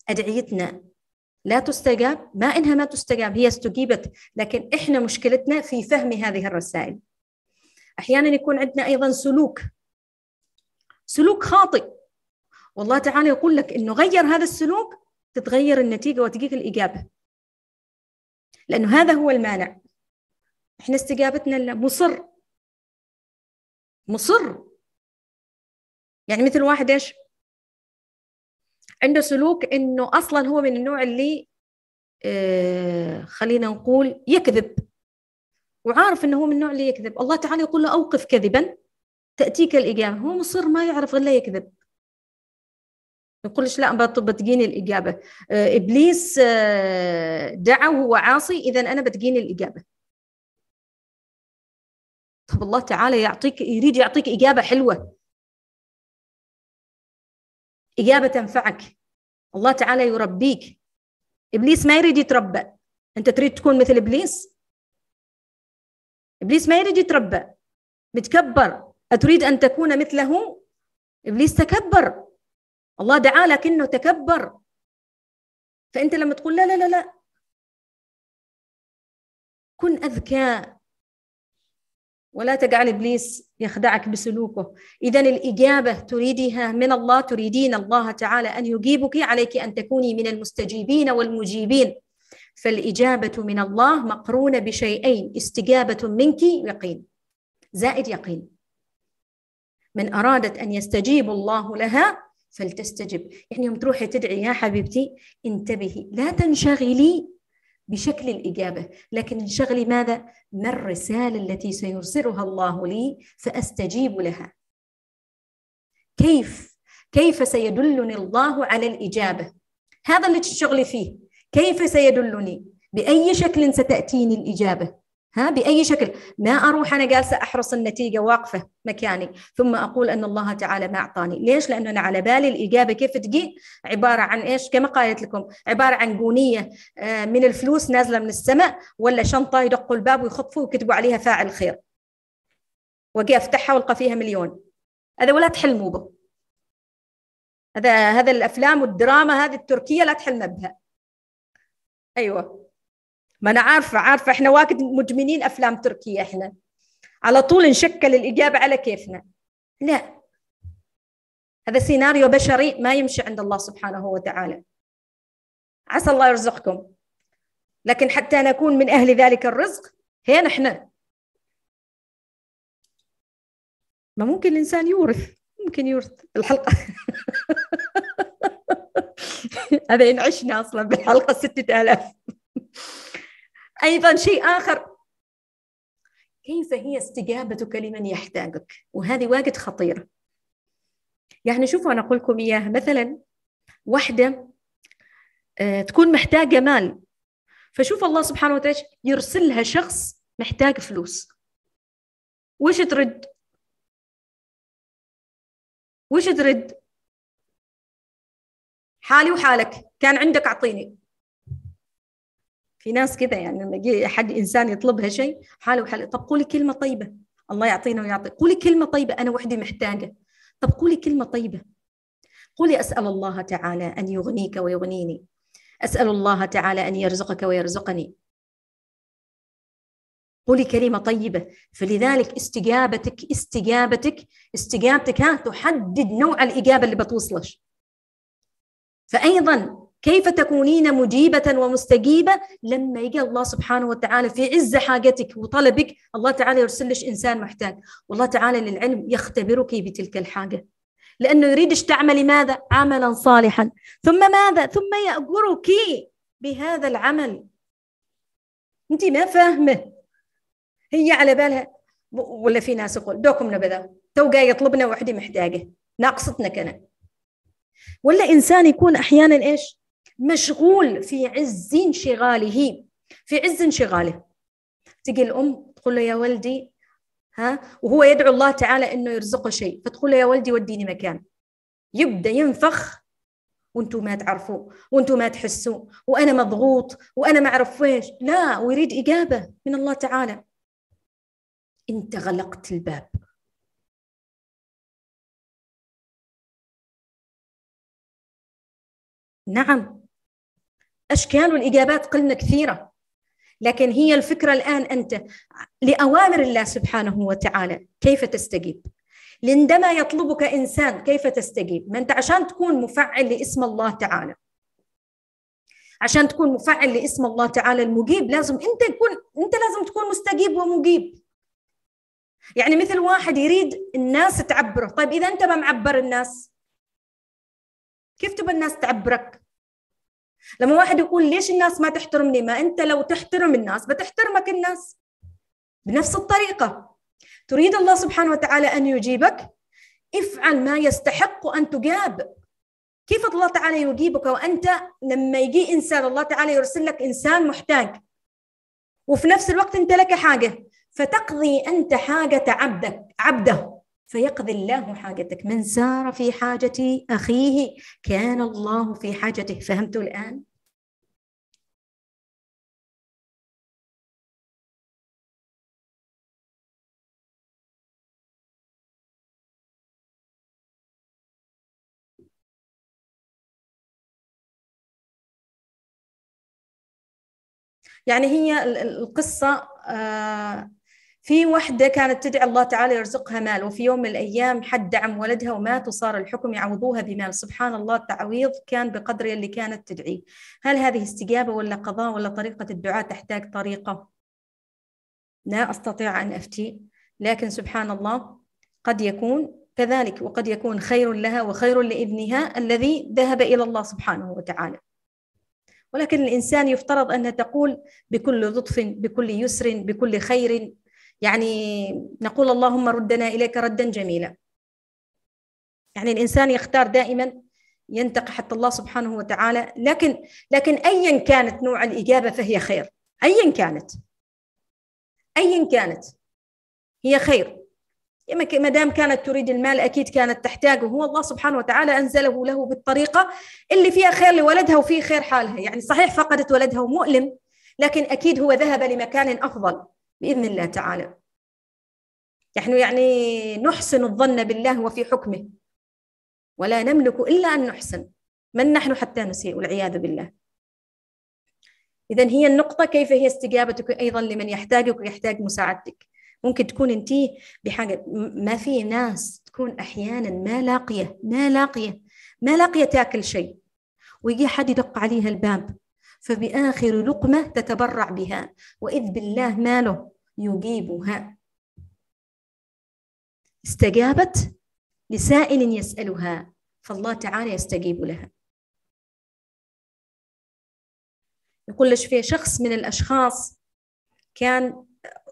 أدعيتنا لا تستجاب ما إنها ما تستجاب هي استجيبت لكن إحنا مشكلتنا في فهم هذه الرسائل أحيانا يكون عندنا أيضا سلوك سلوك خاطئ والله تعالى يقول لك انه غير هذا السلوك تتغير النتيجه وتجيك الاجابه لانه هذا هو المانع احنا استجابتنا مصر مصر يعني مثل واحد ايش عنده سلوك انه اصلا هو من النوع اللي آه خلينا نقول يكذب وعارف انه هو من النوع اللي يكذب الله تعالى يقول له اوقف كذبا تاتيك الاجابه هو مصر ما يعرف غير يكذب نقولش لا بتجيني الإجابة آه، إبليس آه، دعا وهو عاصي إذا أنا بتجيني الإجابة طب الله تعالى يعطيك يريد يعطيك إجابة حلوة إجابة تنفعك الله تعالى يربيك إبليس ما يريد يتربى أنت تريد تكون مثل إبليس إبليس ما يريد يتربى متكبر أتريد أن تكون مثله إبليس تكبر الله دعا لك انه تكبر فانت لما تقول لا لا لا لا كن اذكى ولا تجعل ابليس يخدعك بسلوكه اذا الاجابه تريدها من الله تريدين الله تعالى ان يجيبك عليك ان تكوني من المستجيبين والمجيبين فالاجابه من الله مقرونه بشيئين استجابه منك يقين زائد يقين من ارادت ان يستجيب الله لها فلتستجب يعني يوم تروحي تدعي يا حبيبتي انتبهي لا تنشغلي بشكل الإجابة لكن انشغلي ماذا؟ ما الرسالة التي سيرسلها الله لي فأستجيب لها كيف؟ كيف سيدلني الله على الإجابة؟ هذا اللي تشتغلي فيه كيف سيدلني؟ بأي شكل ستأتيني الإجابة؟ ها باي شكل ما اروح انا جالسه احرص النتيجه واقفه مكاني ثم اقول ان الله تعالى ما اعطاني ليش لانه انا على بالي الاجابه كيف تجي عباره عن ايش كما قالت لكم عباره عن جونيه آه، من الفلوس نازله من السماء ولا شنطه يدقوا الباب ويخطفوا ويكتبوا عليها فاعل خير واجي افتحها والقى فيها مليون هذا ولا تحلموا به هذا هذا الافلام والدراما هذه التركيه لا تحلم بها ايوه ما انا عارفه عارفه احنا واكد مدمنين افلام تركيه احنا على طول نشكل الاجابه على كيفنا لا هذا سيناريو بشري ما يمشي عند الله سبحانه وتعالى عسى الله يرزقكم لكن حتى نكون من اهل ذلك الرزق هي نحن ما ممكن الانسان يورث ممكن يورث الحلقه هذا ينعشنا اصلا بالحلقه 6000 ايضا شيء اخر كيف هي استجابتك لمن يحتاجك وهذه واجد خطيره يعني شوفوا انا اقول لكم اياها مثلا واحده آه، تكون محتاجه مال فشوف الله سبحانه وتعالى يرسل لها شخص محتاج فلوس وش ترد وش ترد حالي وحالك كان عندك اعطيني في ناس كذا يعني لما يجي حد انسان يطلبها شيء حاله وحاله طب قولي كلمه طيبه الله يعطينا ويعطي قولي كلمه طيبه انا وحدي محتاجه طب قولي كلمه طيبه قولي اسال الله تعالى ان يغنيك ويغنيني اسال الله تعالى ان يرزقك ويرزقني قولي كلمة طيبة فلذلك استجابتك استجابتك استجابتك ها تحدد نوع الإجابة اللي بتوصلش فأيضا كيف تكونين مجيبة ومستجيبة لما يجي الله سبحانه وتعالى في عز حاجتك وطلبك الله تعالى يرسل لك إنسان محتاج والله تعالى للعلم يختبرك بتلك الحاجة لأنه يريدش تعملي ماذا؟ عملا صالحا ثم ماذا؟ ثم يأجرك بهذا العمل أنت ما فاهمة هي على بالها ولا في ناس يقول دوكم نبذا تو جاي يطلبنا وحدي محتاجة ناقصتنا كنا ولا انسان يكون احيانا ايش مشغول في عز انشغاله في عز انشغاله تجي الأم تقول له يا ولدي ها وهو يدعو الله تعالى انه يرزقه شيء فتقول له يا ولدي وديني مكان يبدا ينفخ وانتم ما تعرفوا وانتم ما تحسوا وانا مضغوط وانا ما اعرف ويش لا ويريد اجابه من الله تعالى انت غلقت الباب نعم أشكال والاجابات قلنا كثيره لكن هي الفكره الان انت لاوامر الله سبحانه وتعالى كيف تستجيب؟ عندما يطلبك انسان كيف تستجيب؟ ما انت عشان تكون مفعل لاسم الله تعالى. عشان تكون مفعل لاسم الله تعالى المجيب لازم انت تكون انت لازم تكون مستجيب ومجيب. يعني مثل واحد يريد الناس تعبره، طيب اذا انت ما معبر الناس كيف تبى الناس تعبرك؟ لما واحد يقول ليش الناس ما تحترمني ما انت لو تحترم الناس بتحترمك الناس بنفس الطريقه تريد الله سبحانه وتعالى ان يجيبك افعل ما يستحق ان تجاب كيف الله تعالى يجيبك وانت لما يجي انسان الله تعالى يرسل لك انسان محتاج وفي نفس الوقت انت لك حاجه فتقضي انت حاجه عبدك عبده فيقضي الله حاجتك من سار في حاجة أخيه كان الله في حاجته فهمت الآن؟ يعني هي القصة آه، في وحده كانت تدعي الله تعالى يرزقها مال وفي يوم من الايام حد دعم ولدها ومات وصار الحكم يعوضوها بمال سبحان الله التعويض كان بقدر اللي كانت تدعيه هل هذه استجابه ولا قضاء ولا طريقه الدعاء تحتاج طريقه لا استطيع ان افتي لكن سبحان الله قد يكون كذلك وقد يكون خير لها وخير لابنها الذي ذهب الى الله سبحانه وتعالى ولكن الإنسان يفترض أن تقول بكل لطف بكل يسر بكل خير يعني نقول اللهم ردنا إليك ردا جميلا يعني الإنسان يختار دائما ينتقي حتى الله سبحانه وتعالى لكن لكن أيا كانت نوع الإجابة فهي خير أيا كانت أيا كانت هي خير ما دام كانت تريد المال اكيد كانت تحتاجه هو الله سبحانه وتعالى انزله له بالطريقه اللي فيها خير لولدها وفيه خير حالها يعني صحيح فقدت ولدها ومؤلم لكن اكيد هو ذهب لمكان افضل باذن الله تعالى نحن يعني نحسن الظن بالله وفي حكمه ولا نملك الا ان نحسن من نحن حتى نسيء والعياذ بالله اذا هي النقطه كيف هي استجابتك ايضا لمن يحتاجك ويحتاج مساعدتك ممكن تكون انت بحاجه ما في ناس تكون احيانا ما لاقيه ما لاقيه ما لاقيه تاكل شيء ويجي حد يدق عليها الباب فبآخر لقمة تتبرع بها وإذ بالله ماله يجيبها استجابت لسائل يسألها فالله تعالى يستجيب لها يقول لش في شخص من الأشخاص كان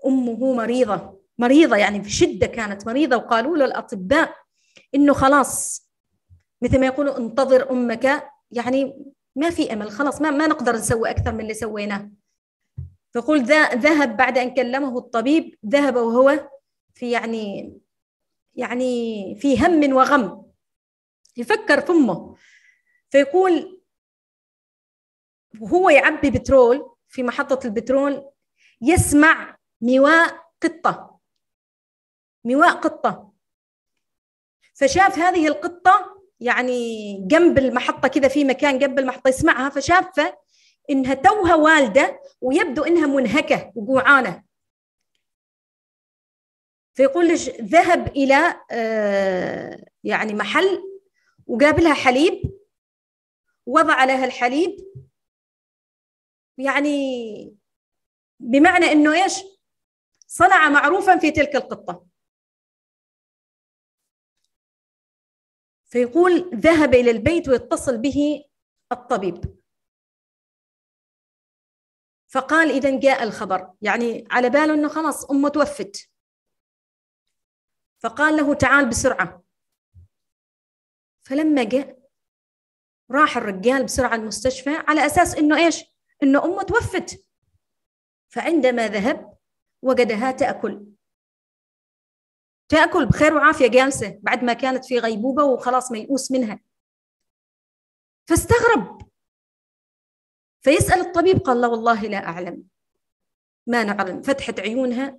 أمه مريضة مريضة يعني في شدة كانت مريضة وقالوا له الأطباء إنه خلاص مثل ما يقولوا انتظر أمك يعني ما في امل خلاص ما, ما نقدر نسوي اكثر من اللي سويناه فقل ذهب بعد ان كلمه الطبيب ذهب وهو في يعني يعني في هم وغم يفكر في امه فيقول وهو يعبي بترول في محطة البترول يسمع مواء قطة مواء قطة فشاف هذه القطة يعني جنب المحطة كذا في مكان جنب المحطة يسمعها فشافة إنها توها والدة ويبدو إنها منهكة وجوعانة فيقول ذهب إلى آه، يعني محل وقابلها حليب وضع لها الحليب يعني بمعنى إنه إيش صنع معروفا في تلك القطة فيقول ذهب إلى البيت ويتصل به الطبيب فقال إذا جاء الخبر يعني على باله أنه خلاص أمه توفت فقال له تعال بسرعة فلما جاء راح الرجال بسرعة المستشفى على أساس أنه إيش أنه أمه توفت فعندما ذهب وجدها تأكل تاكل بخير وعافيه جالسه بعد ما كانت في غيبوبه وخلاص ميؤوس منها فاستغرب فيسال الطبيب قال لا والله لا اعلم ما نعلم فتحت عيونها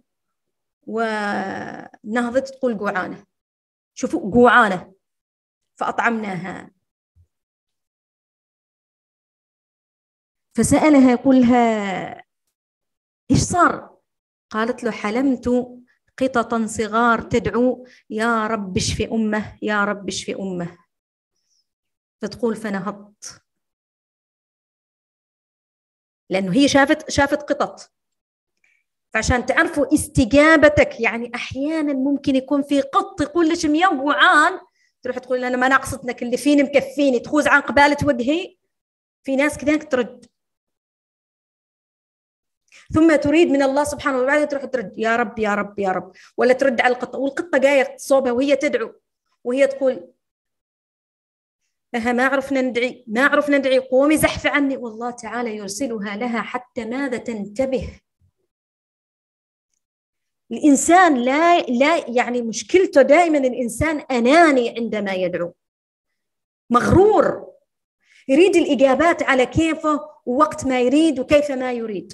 ونهضت تقول جوعانه شوفوا جوعانه فاطعمناها فسالها يقولها ايش صار قالت له حلمت قططا صغار تدعو يا رب اشفي أمه يا رب اشفي أمه فتقول فنهضت لأنه هي شافت شافت قطط فعشان تعرفوا استجابتك يعني أحيانا ممكن يكون في قط يقول لك ميوعان تروح تقول أنا ما ناقصتنا فيني مكفيني تخوز عن قبالة وجهي في ناس كذا ترد ثم تريد من الله سبحانه وتعالى تروح ترد يا رب يا رب يا رب ولا ترد على القطه والقطه جايه صوبها وهي تدعو وهي تقول لها ما عرفنا ندعي ما عرفنا ندعي قومي زحف عني والله تعالى يرسلها لها حتى ماذا تنتبه الانسان لا لا يعني مشكلته دائما الانسان اناني عندما يدعو مغرور يريد الاجابات على كيفه ووقت ما يريد وكيف ما يريد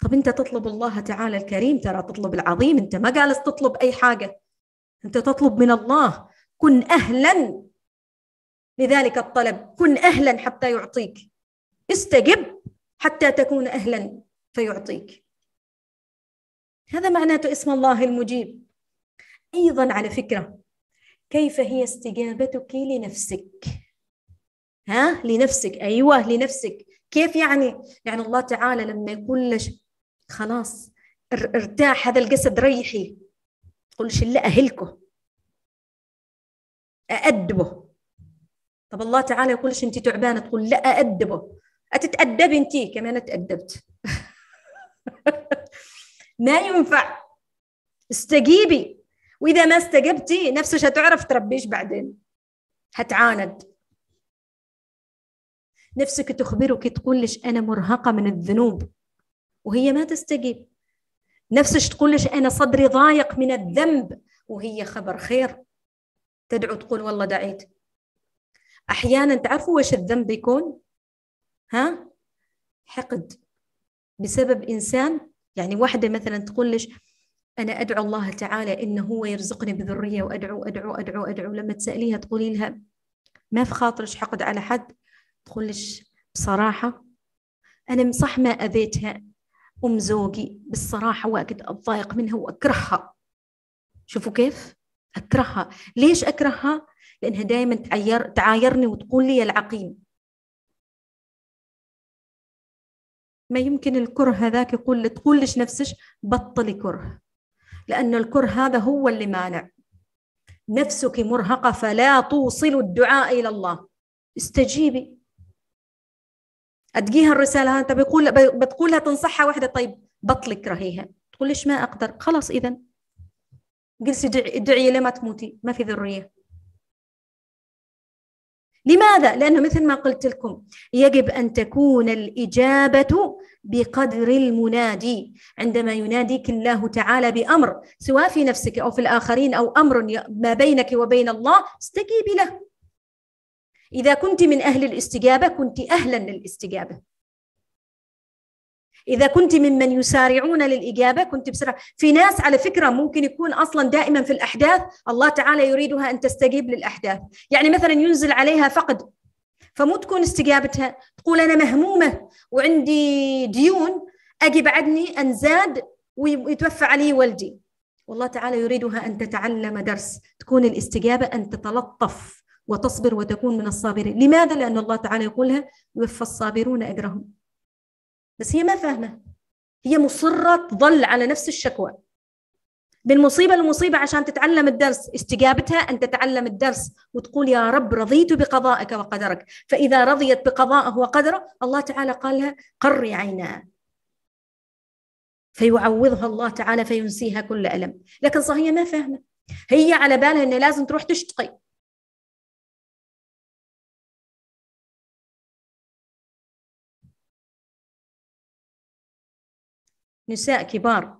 طب انت تطلب الله تعالى الكريم ترى تطلب العظيم انت ما جالس تطلب اي حاجه انت تطلب من الله كن اهلا لذلك الطلب كن اهلا حتى يعطيك استجب حتى تكون اهلا فيعطيك هذا معناته اسم الله المجيب ايضا على فكره كيف هي استجابتك لنفسك ها لنفسك ايوه لنفسك كيف يعني يعني الله تعالى لما يقول لك خلاص ارتاح هذا الجسد ريحي تقولش لا اهلكه أأدبه طب الله تعالى يقولش أنت تعبانة تقول لا أأدبه أتتأدبي أنت كمان تأدبت ما ينفع استجيبي وإذا ما استجبتي نفسك هتعرف تربيش بعدين هتعاند نفسك تخبرك تقولش أنا مرهقة من الذنوب وهي ما تستجيب نفسش تقولش أنا صدري ضايق من الذنب وهي خبر خير تدعو تقول والله دعيت أحيانا تعرفوا وش الذنب يكون ها حقد بسبب إنسان يعني واحدة مثلا تقول لش أنا أدعو الله تعالى إنه هو يرزقني بذرية وأدعو أدعو أدعو أدعو لما تسأليها تقولي لها ما في خاطرش حقد على حد تقول لش بصراحة أنا صح ما أذيتها أم زوجي بالصراحة واجد أتضايق منها وأكرهها شوفوا كيف؟ أكرهها ليش أكرهها؟ لأنها دائما تعير تعايرني وتقول لي يا العقيم ما يمكن الكره هذاك يقول تقول ليش نفسش بطلي كره لأن الكره هذا هو اللي مانع نفسك مرهقة فلا توصل الدعاء إلى الله استجيبي ادقيها الرساله انت بيقول بتقولها تنصحها واحده طيب بطلك رهيها تقول ليش ما اقدر خلاص اذا جلسي ادعي لما تموتي ما في ذريه لماذا؟ لأنه مثل ما قلت لكم يجب أن تكون الإجابة بقدر المنادي عندما يناديك الله تعالى بأمر سواء في نفسك أو في الآخرين أو أمر ما بينك وبين الله استجيبي له إذا كنت من أهل الاستجابة كنت أهلا للاستجابة إذا كنت ممن يسارعون للإجابة كنت بسرعة في ناس على فكرة ممكن يكون أصلا دائما في الأحداث الله تعالى يريدها أن تستجيب للأحداث يعني مثلا ينزل عليها فقد فمو تكون استجابتها تقول أنا مهمومة وعندي ديون أجي بعدني أنزاد ويتوفى علي والدي والله تعالى يريدها أن تتعلم درس تكون الاستجابة أن تتلطف وتصبر وتكون من الصابرين لماذا لأن الله تعالى يقولها يوفى الصابرون أجرهم بس هي ما فاهمة هي مصرة تظل على نفس الشكوى من مصيبة لمصيبة عشان تتعلم الدرس استجابتها أن تتعلم الدرس وتقول يا رب رضيت بقضائك وقدرك فإذا رضيت بقضائه وقدره الله تعالى قال لها قري عيناه فيعوضها الله تعالى فينسيها كل ألم لكن صحيح ما فاهمة هي على بالها أنها لازم تروح تشتقي نساء كبار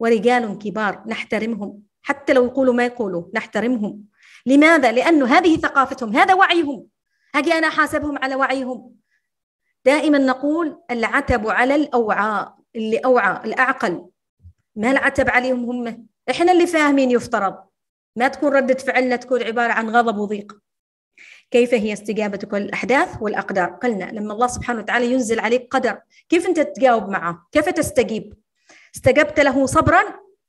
ورجال كبار نحترمهم حتى لو يقولوا ما يقولوا نحترمهم لماذا؟ لأنه هذه ثقافتهم هذا وعيهم هاجي أنا حاسبهم على وعيهم دائما نقول العتب على الأوعاء اللي أوعى الأعقل ما العتب عليهم هم إحنا اللي فاهمين يفترض ما تكون ردة فعلنا تكون عبارة عن غضب وضيق كيف هي استجابتك للأحداث والأقدار قلنا لما الله سبحانه وتعالى ينزل عليك قدر كيف أنت تتجاوب معه كيف تستجيب استجبت له صبرا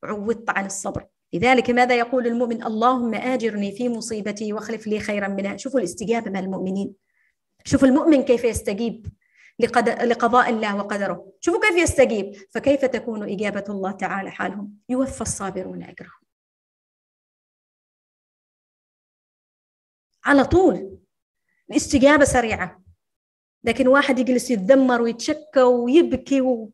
عوضت عن الصبر لذلك ماذا يقول المؤمن اللهم آجرني في مصيبتي واخلف لي خيرا منها شوفوا الاستجابة مع المؤمنين شوفوا المؤمن كيف يستجيب لقضاء الله وقدره شوفوا كيف يستجيب فكيف تكون إجابة الله تعالى حالهم يوفى الصابرون أجرهم على طول الاستجابة سريعة لكن واحد يجلس يتذمر ويتشكى ويبكي و...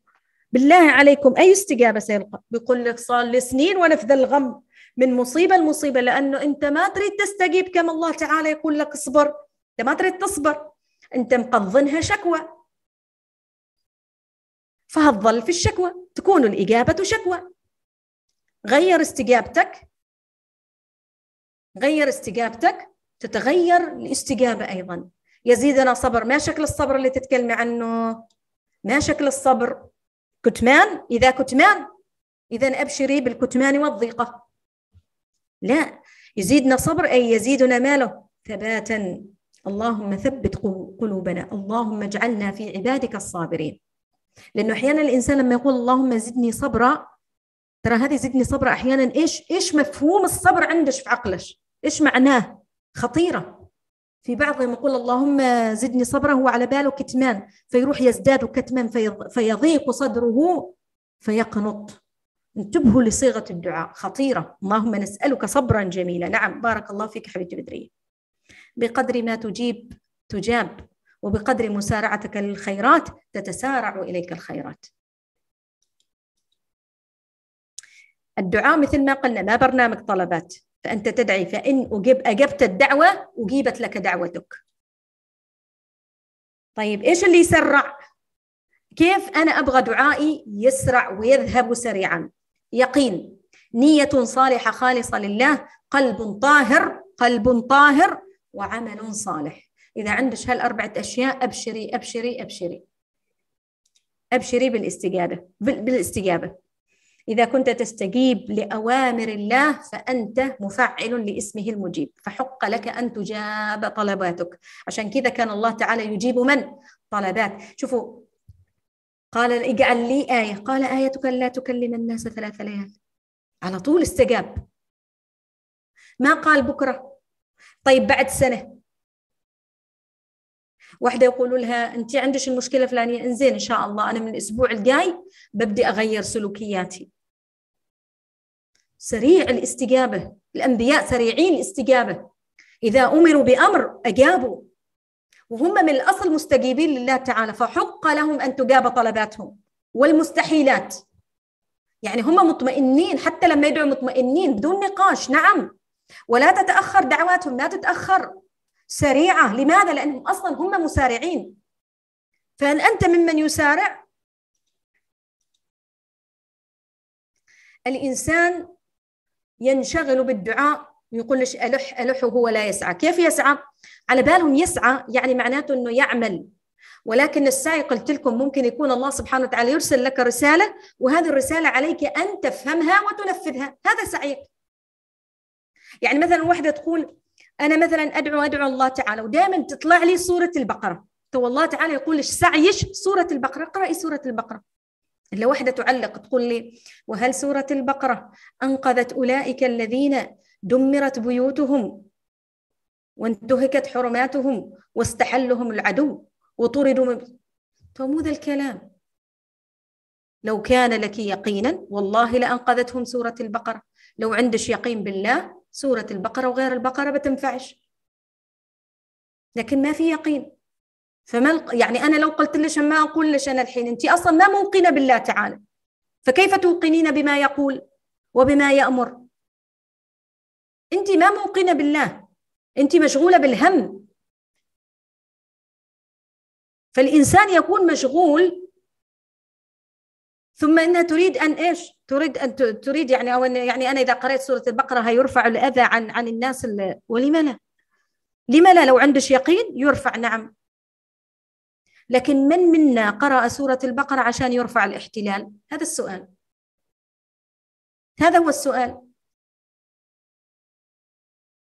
بالله عليكم أي استجابة سيلقى بيقول لك صار لي سنين وأنا في ذا الغم من مصيبة لمصيبة لأنه أنت ما تريد تستجيب كما الله تعالى يقول لك اصبر أنت ما تريد تصبر أنت مقضنها شكوى فهتظل في الشكوى تكون الإجابة شكوى غير استجابتك غير استجابتك تتغير الاستجابة أيضا يزيدنا صبر ما شكل الصبر اللي تتكلمي عنه ما شكل الصبر كتمان إذا كتمان إذا أبشري بالكتمان والضيقة لا يزيدنا صبر أي يزيدنا ماله ثباتا اللهم ثبت قلوبنا اللهم اجعلنا في عبادك الصابرين لأنه أحيانا الإنسان لما يقول اللهم زدني صبرا ترى هذه زدني صبرا أحيانا إيش إيش مفهوم الصبر عندش في عقلش إيش معناه خطيرة في بعضهم يقول اللهم زدني صبرا هو على باله كتمان فيروح يزداد كتمان فيضيق صدره فيقنط انتبهوا لصيغة الدعاء خطيرة اللهم نسألك صبرا جميلا نعم بارك الله فيك حبيبتي بدرية بقدر ما تجيب تجاب وبقدر مسارعتك للخيرات تتسارع إليك الخيرات الدعاء مثل ما قلنا ما برنامج طلبات فأنت تدعي فإن أجب أجبت الدعوة أجيبت لك دعوتك طيب إيش اللي يسرع؟ كيف أنا أبغى دعائي يسرع ويذهب سريعا يقين نية صالحة خالصة لله قلب طاهر قلب طاهر وعمل صالح إذا عندك هالأربعة أشياء أبشري أبشري أبشري أبشري بالاستجابة بالاستجابة إذا كنت تستجيب لأوامر الله فأنت مفعل لاسمه المجيب فحق لك أن تجاب طلباتك عشان كذا كان الله تعالى يجيب من؟ طلبات شوفوا قال اجعل لي آية قال آيتك لا تكلم الناس ثلاث ليال على طول استجاب ما قال بكرة طيب بعد سنة واحدة يقولوا لها أنت عندك المشكلة الفلانية إنزين إن شاء الله أنا من الأسبوع الجاي ببدي أغير سلوكياتي سريع الاستجابة الأنبياء سريعين الاستجابة إذا أمروا بأمر أجابوا وهم من الأصل مستجيبين لله تعالى فحق لهم أن تجاب طلباتهم والمستحيلات يعني هم مطمئنين حتى لما يدعوا مطمئنين بدون نقاش نعم ولا تتأخر دعواتهم لا تتأخر سريعة لماذا؟ لأنهم أصلا هم مسارعين فهل أنت ممن يسارع؟ الإنسان ينشغل بالدعاء ويقول ألح ألح وهو لا يسعى كيف يسعى؟ على بالهم يسعى يعني معناته أنه يعمل ولكن السعي قلت لكم ممكن يكون الله سبحانه وتعالى يرسل لك رسالة وهذه الرسالة عليك أن تفهمها وتنفذها هذا سعيك يعني مثلا واحدة تقول أنا مثلا أدعو أدعو الله تعالى ودائما تطلع لي سورة البقرة تو الله تعالى يقول لك سعيش سورة البقرة اقرأي سورة البقرة إلا واحدة تعلق تقول لي وهل سورة البقرة أنقذت أولئك الذين دمرت بيوتهم وانتهكت حرماتهم واستحلهم العدو وطردوا من... فمو ذا الكلام لو كان لك يقينا والله لأنقذتهم سورة البقرة لو عندش يقين بالله سورة البقرة وغير البقرة بتنفعش لكن ما في يقين فما يعني انا لو قلت لك ما اقول لك انا الحين انت اصلا ما موقنه بالله تعالى فكيف توقنين بما يقول وبما يامر انت ما موقنه بالله انت مشغوله بالهم فالانسان يكون مشغول ثم انها تريد ان ايش؟ تريد ان تريد يعني او يعني انا اذا قرات سوره البقره يرفع الاذى عن عن الناس ولم لا؟ لم لا لو عندك يقين يرفع نعم لكن من منا قرأ سورة البقرة عشان يرفع الاحتلال؟ هذا السؤال. هذا هو السؤال.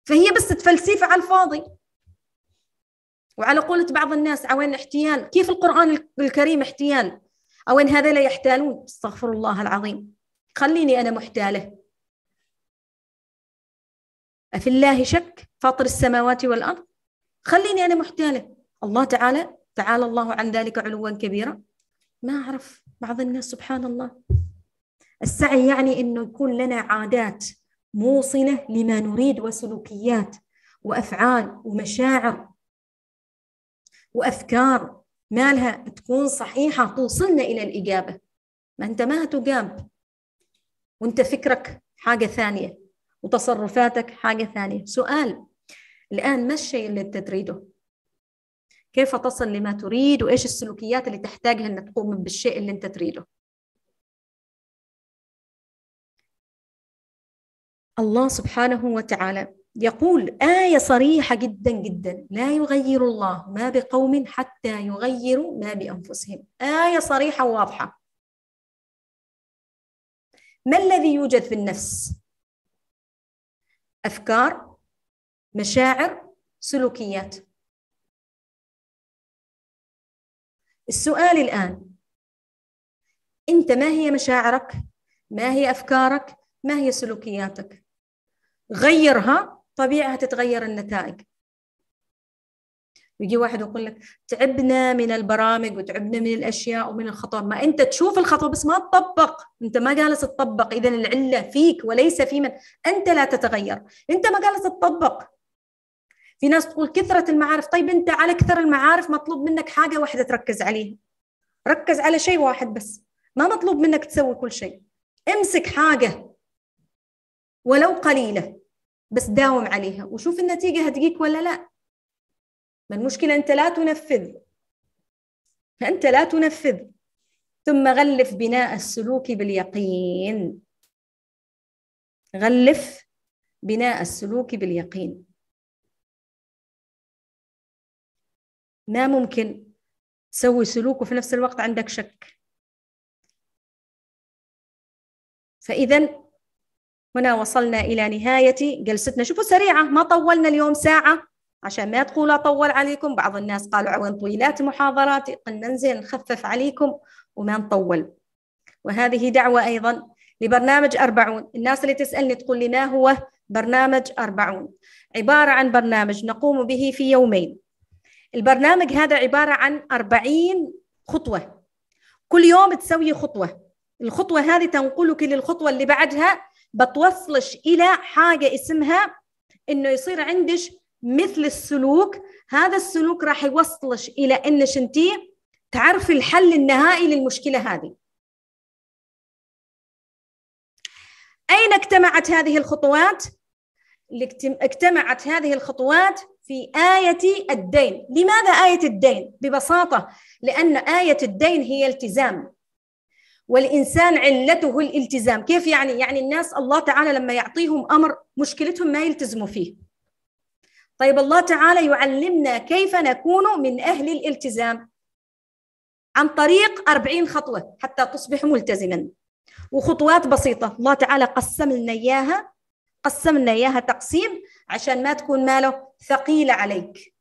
فهي بس تفلسيف على الفاضي. وعلى قولة بعض الناس عوين احتيال، كيف القرآن الكريم احتيال؟ أوين هذا لا يحتالون؟ استغفر الله العظيم. خليني أنا محتالة. أفي الله شك فاطر السماوات والأرض؟ خليني أنا محتالة. الله تعالى تعالى الله عن ذلك علوا كبيرا ما أعرف بعض الناس سبحان الله السعي يعني أنه يكون لنا عادات موصلة لما نريد وسلوكيات وأفعال ومشاعر وأفكار مالها تكون صحيحة توصلنا إلى الإجابة ما أنت ما هتجاب وأنت فكرك حاجة ثانية وتصرفاتك حاجة ثانية سؤال الآن ما الشيء اللي أنت تريده كيف تصل لما تريد وإيش السلوكيات اللي تحتاجها انك تقوم بالشيء اللي أنت تريده الله سبحانه وتعالى يقول آية صريحة جدا جدا لا يغير الله ما بقوم حتى يغيروا ما بأنفسهم آية صريحة واضحة ما الذي يوجد في النفس أفكار مشاعر سلوكيات السؤال الآن أنت ما هي مشاعرك؟ ما هي أفكارك؟ ما هي سلوكياتك؟ غيرها طبيعي هتتغير النتائج يجي واحد يقول لك تعبنا من البرامج وتعبنا من الاشياء ومن الخطوه ما انت تشوف الخطوه بس ما تطبق انت ما جالس تطبق اذا العله فيك وليس في من انت لا تتغير انت ما جالس تطبق في ناس تقول كثرة المعارف طيب أنت على كثر المعارف مطلوب منك حاجة واحدة تركز عليها ركز على شيء واحد بس ما مطلوب منك تسوي كل شيء امسك حاجة ولو قليلة بس داوم عليها وشوف النتيجة هتجيك ولا لا ما المشكلة أنت لا تنفذ أنت لا تنفذ ثم غلف بناء السلوك باليقين غلف بناء السلوك باليقين ما ممكن تسوي سلوك وفي نفس الوقت عندك شك فإذا هنا وصلنا إلى نهاية جلستنا شوفوا سريعة ما طولنا اليوم ساعة عشان ما تقول أطول عليكم بعض الناس قالوا عوين طويلات محاضراتي قلنا نزين نخفف عليكم وما نطول وهذه دعوة أيضا لبرنامج أربعون الناس اللي تسألني تقول لي ما هو برنامج أربعون عبارة عن برنامج نقوم به في يومين البرنامج هذا عبارة عن 40 خطوة كل يوم تسوي خطوة الخطوة هذه تنقلك للخطوة اللي بعدها بتوصلش إلى حاجة اسمها إنه يصير عندك مثل السلوك هذا السلوك راح يوصلش إلى إنش أنت تعرفي الحل النهائي للمشكلة هذه أين اجتمعت هذه الخطوات؟ اجتمعت هذه الخطوات في آية الدين لماذا آية الدين؟ ببساطة لأن آية الدين هي التزام والإنسان علته الالتزام كيف يعني؟ يعني الناس الله تعالى لما يعطيهم أمر مشكلتهم ما يلتزموا فيه طيب الله تعالى يعلمنا كيف نكون من أهل الالتزام عن طريق أربعين خطوة حتى تصبح ملتزما وخطوات بسيطة الله تعالى قسم لنا إياها قسم لنا إياها تقسيم عشان ما تكون ماله ثقيلة عليك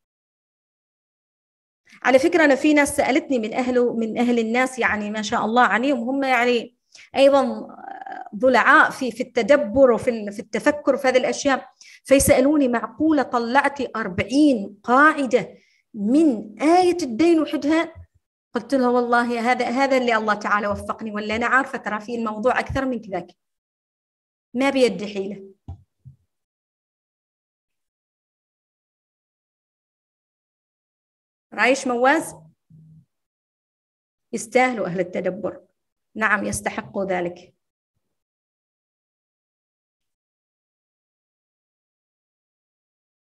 على فكرة أنا في ناس سألتني من أهله من أهل الناس يعني ما شاء الله عليهم هم يعني أيضا ضلعاء في في التدبر وفي في التفكر في هذه الأشياء فيسألوني معقولة طلعتي أربعين قاعدة من آية الدين وحدها قلت لها والله هذا هذا اللي الله تعالى وفقني ولا أنا عارفة ترى في الموضوع أكثر من كذاك ما بيدي حيلة رايش مواز يستاهلوا أهل التدبر نعم يستحقوا ذلك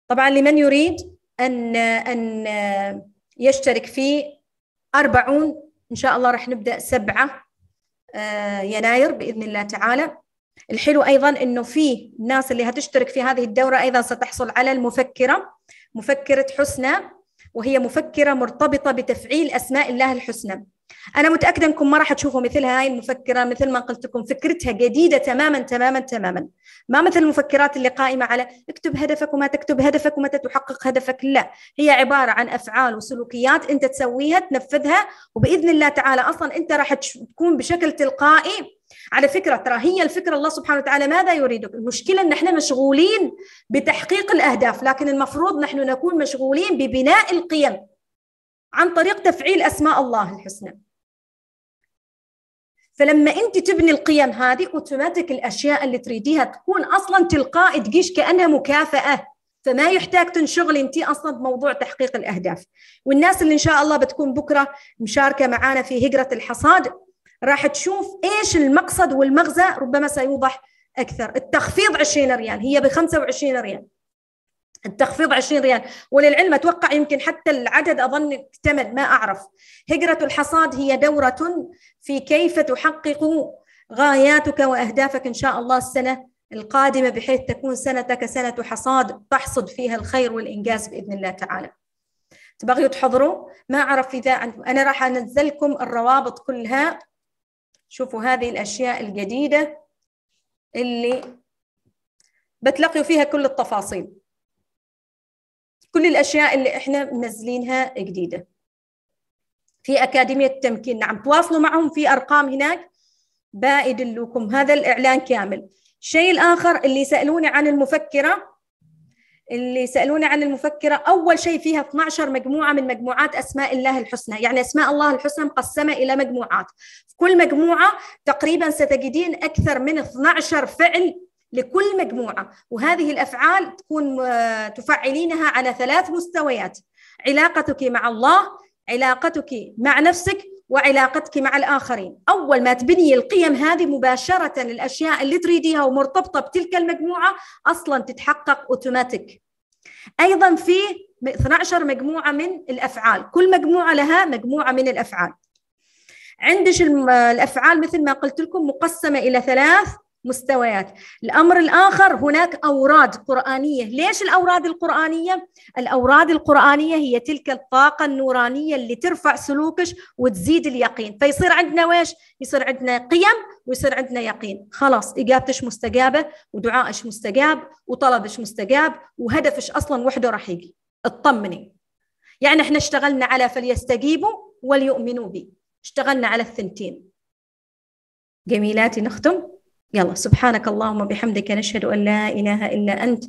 طبعا لمن يريد أن أن يشترك في أربعون إن شاء الله راح نبدأ سبعة آه، يناير بإذن الله تعالى الحلو أيضا أنه في الناس اللي هتشترك في هذه الدورة أيضا ستحصل على المفكرة مفكرة حسنى وهي مفكرة مرتبطة بتفعيل أسماء الله الحسنى أنا متأكدة أنكم ما راح تشوفوا مثل هاي المفكرة مثل ما قلت لكم فكرتها جديدة تماما تماما تماما ما مثل المفكرات اللي قائمة على اكتب هدفك وما تكتب هدفك ومتى تحقق هدفك لا هي عبارة عن أفعال وسلوكيات أنت تسويها تنفذها وبإذن الله تعالى أصلا أنت راح تكون بشكل تلقائي على فكره ترى هي الفكره الله سبحانه وتعالى ماذا يريدك المشكله ان احنا مشغولين بتحقيق الاهداف لكن المفروض نحن نكون مشغولين ببناء القيم عن طريق تفعيل اسماء الله الحسنى فلما انت تبني القيم هذه اوتوماتيك الاشياء اللي تريديها تكون اصلا تلقائي تجيش كانها مكافاه فما يحتاج تنشغل انت اصلا بموضوع تحقيق الاهداف والناس اللي ان شاء الله بتكون بكره مشاركه معانا في هجره الحصاد راح تشوف ايش المقصد والمغزى ربما سيوضح اكثر التخفيض 20 ريال هي ب 25 ريال التخفيض 20 ريال وللعلم اتوقع يمكن حتى العدد اظن اكتمل ما اعرف هجره الحصاد هي دوره في كيف تحقق غاياتك واهدافك ان شاء الله السنه القادمه بحيث تكون سنتك سنه حصاد تحصد فيها الخير والانجاز باذن الله تعالى تبغيوا تحضروا ما اعرف اذا انا راح انزلكم الروابط كلها شوفوا هذه الأشياء الجديدة اللي بتلاقيوا فيها كل التفاصيل كل الأشياء اللي إحنا منزلينها جديدة في أكاديمية التمكين نعم تواصلوا معهم في أرقام هناك بيدلوكم هذا الإعلان كامل الشيء الآخر اللي سألوني عن المفكرة اللي سالوني عن المفكره اول شيء فيها 12 مجموعه من مجموعات اسماء الله الحسنى يعني اسماء الله الحسنى مقسمه الى مجموعات في كل مجموعه تقريبا ستجدين اكثر من 12 فعل لكل مجموعه وهذه الافعال تكون آه، تفعلينها على ثلاث مستويات علاقتك مع الله علاقتك مع نفسك وعلاقتك مع الآخرين أول ما تبني القيم هذه مباشرة الأشياء اللي تريديها ومرتبطة بتلك المجموعة أصلا تتحقق أوتوماتيك أيضا في 12 مجموعة من الأفعال كل مجموعة لها مجموعة من الأفعال عندش الأفعال مثل ما قلت لكم مقسمة إلى ثلاث مستويات الأمر الآخر هناك أوراد قرآنية ليش الأوراد القرآنية؟ الأوراد القرآنية هي تلك الطاقة النورانية اللي ترفع سلوكك وتزيد اليقين فيصير عندنا ويش؟ يصير عندنا قيم ويصير عندنا يقين خلاص إجابتش مستجابة ودعائش مستجاب وطلبش مستجاب وهدفش أصلا وحده راح يجي اطمني يعني احنا اشتغلنا على فليستجيبوا وليؤمنوا بي اشتغلنا على الثنتين جميلاتي نختم يلا سبحانك اللهم بحمدك نشهد أن لا إله إلا أنت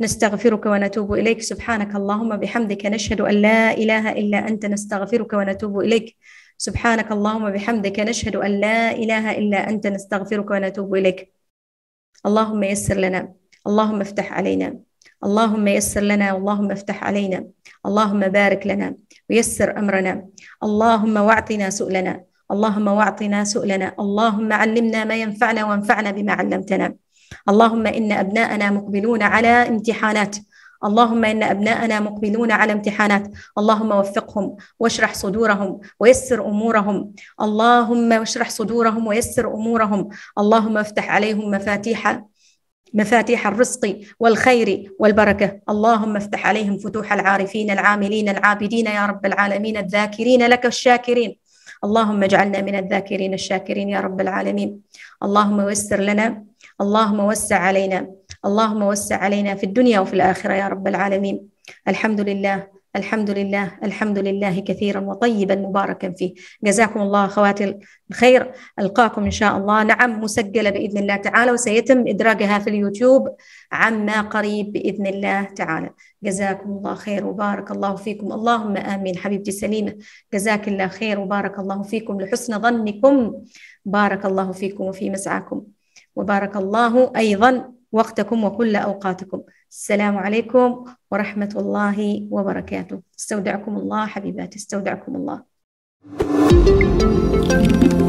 نستغفرك ونتوب إليك سبحانك اللهم بحمدك نشهد أن لا إله إلا أنت نستغفرك ونتوب إليك سبحانك اللهم بحمدك نشهد أن لا إله إلا أنت نستغفرك ونتوب إليك اللهم يسر لنا اللهم افتح علينا اللهم يسر لنا اللهم افتح علينا اللهم بارك لنا ويسر أمرنا اللهم واعطنا سؤلنا اللهم واعطنا سؤلنا اللهم علمنا ما ينفعنا وانفعنا بما علمتنا اللهم إن أبناءنا مقبلون على امتحانات اللهم إن أبناءنا مقبلون على امتحانات اللهم وفقهم واشرح صدورهم ويسر أمورهم اللهم واشرح صدورهم ويسر أمورهم اللهم افتح عليهم مفاتيح مفاتيح الرزق والخير والبركه، اللهم افتح عليهم فتوح العارفين العاملين العابدين يا رب العالمين الذاكرين لك الشاكرين، اللهم اجعلنا من الذاكرين الشاكرين يا رب العالمين اللهم يسر لنا اللهم وسع علينا اللهم وسع علينا في الدنيا وفي الآخرة يا رب العالمين الحمد لله الحمد لله الحمد لله كثيرا وطيبا مباركا فيه جزاكم الله خواتي الخير ألقاكم إن شاء الله نعم مسجلة بإذن الله تعالى وسيتم إدراجها في اليوتيوب عما قريب بإذن الله تعالى جزاكم الله خير وبارك الله فيكم اللهم آمين حبيبتي سليمة جزاك الله خير وبارك الله فيكم لحسن ظنكم بارك الله فيكم وفي مسعاكم وبارك الله أيضا وقتكم وكل أوقاتكم السلام عليكم ورحمة الله وبركاته استودعكم الله حبيباتي استودعكم الله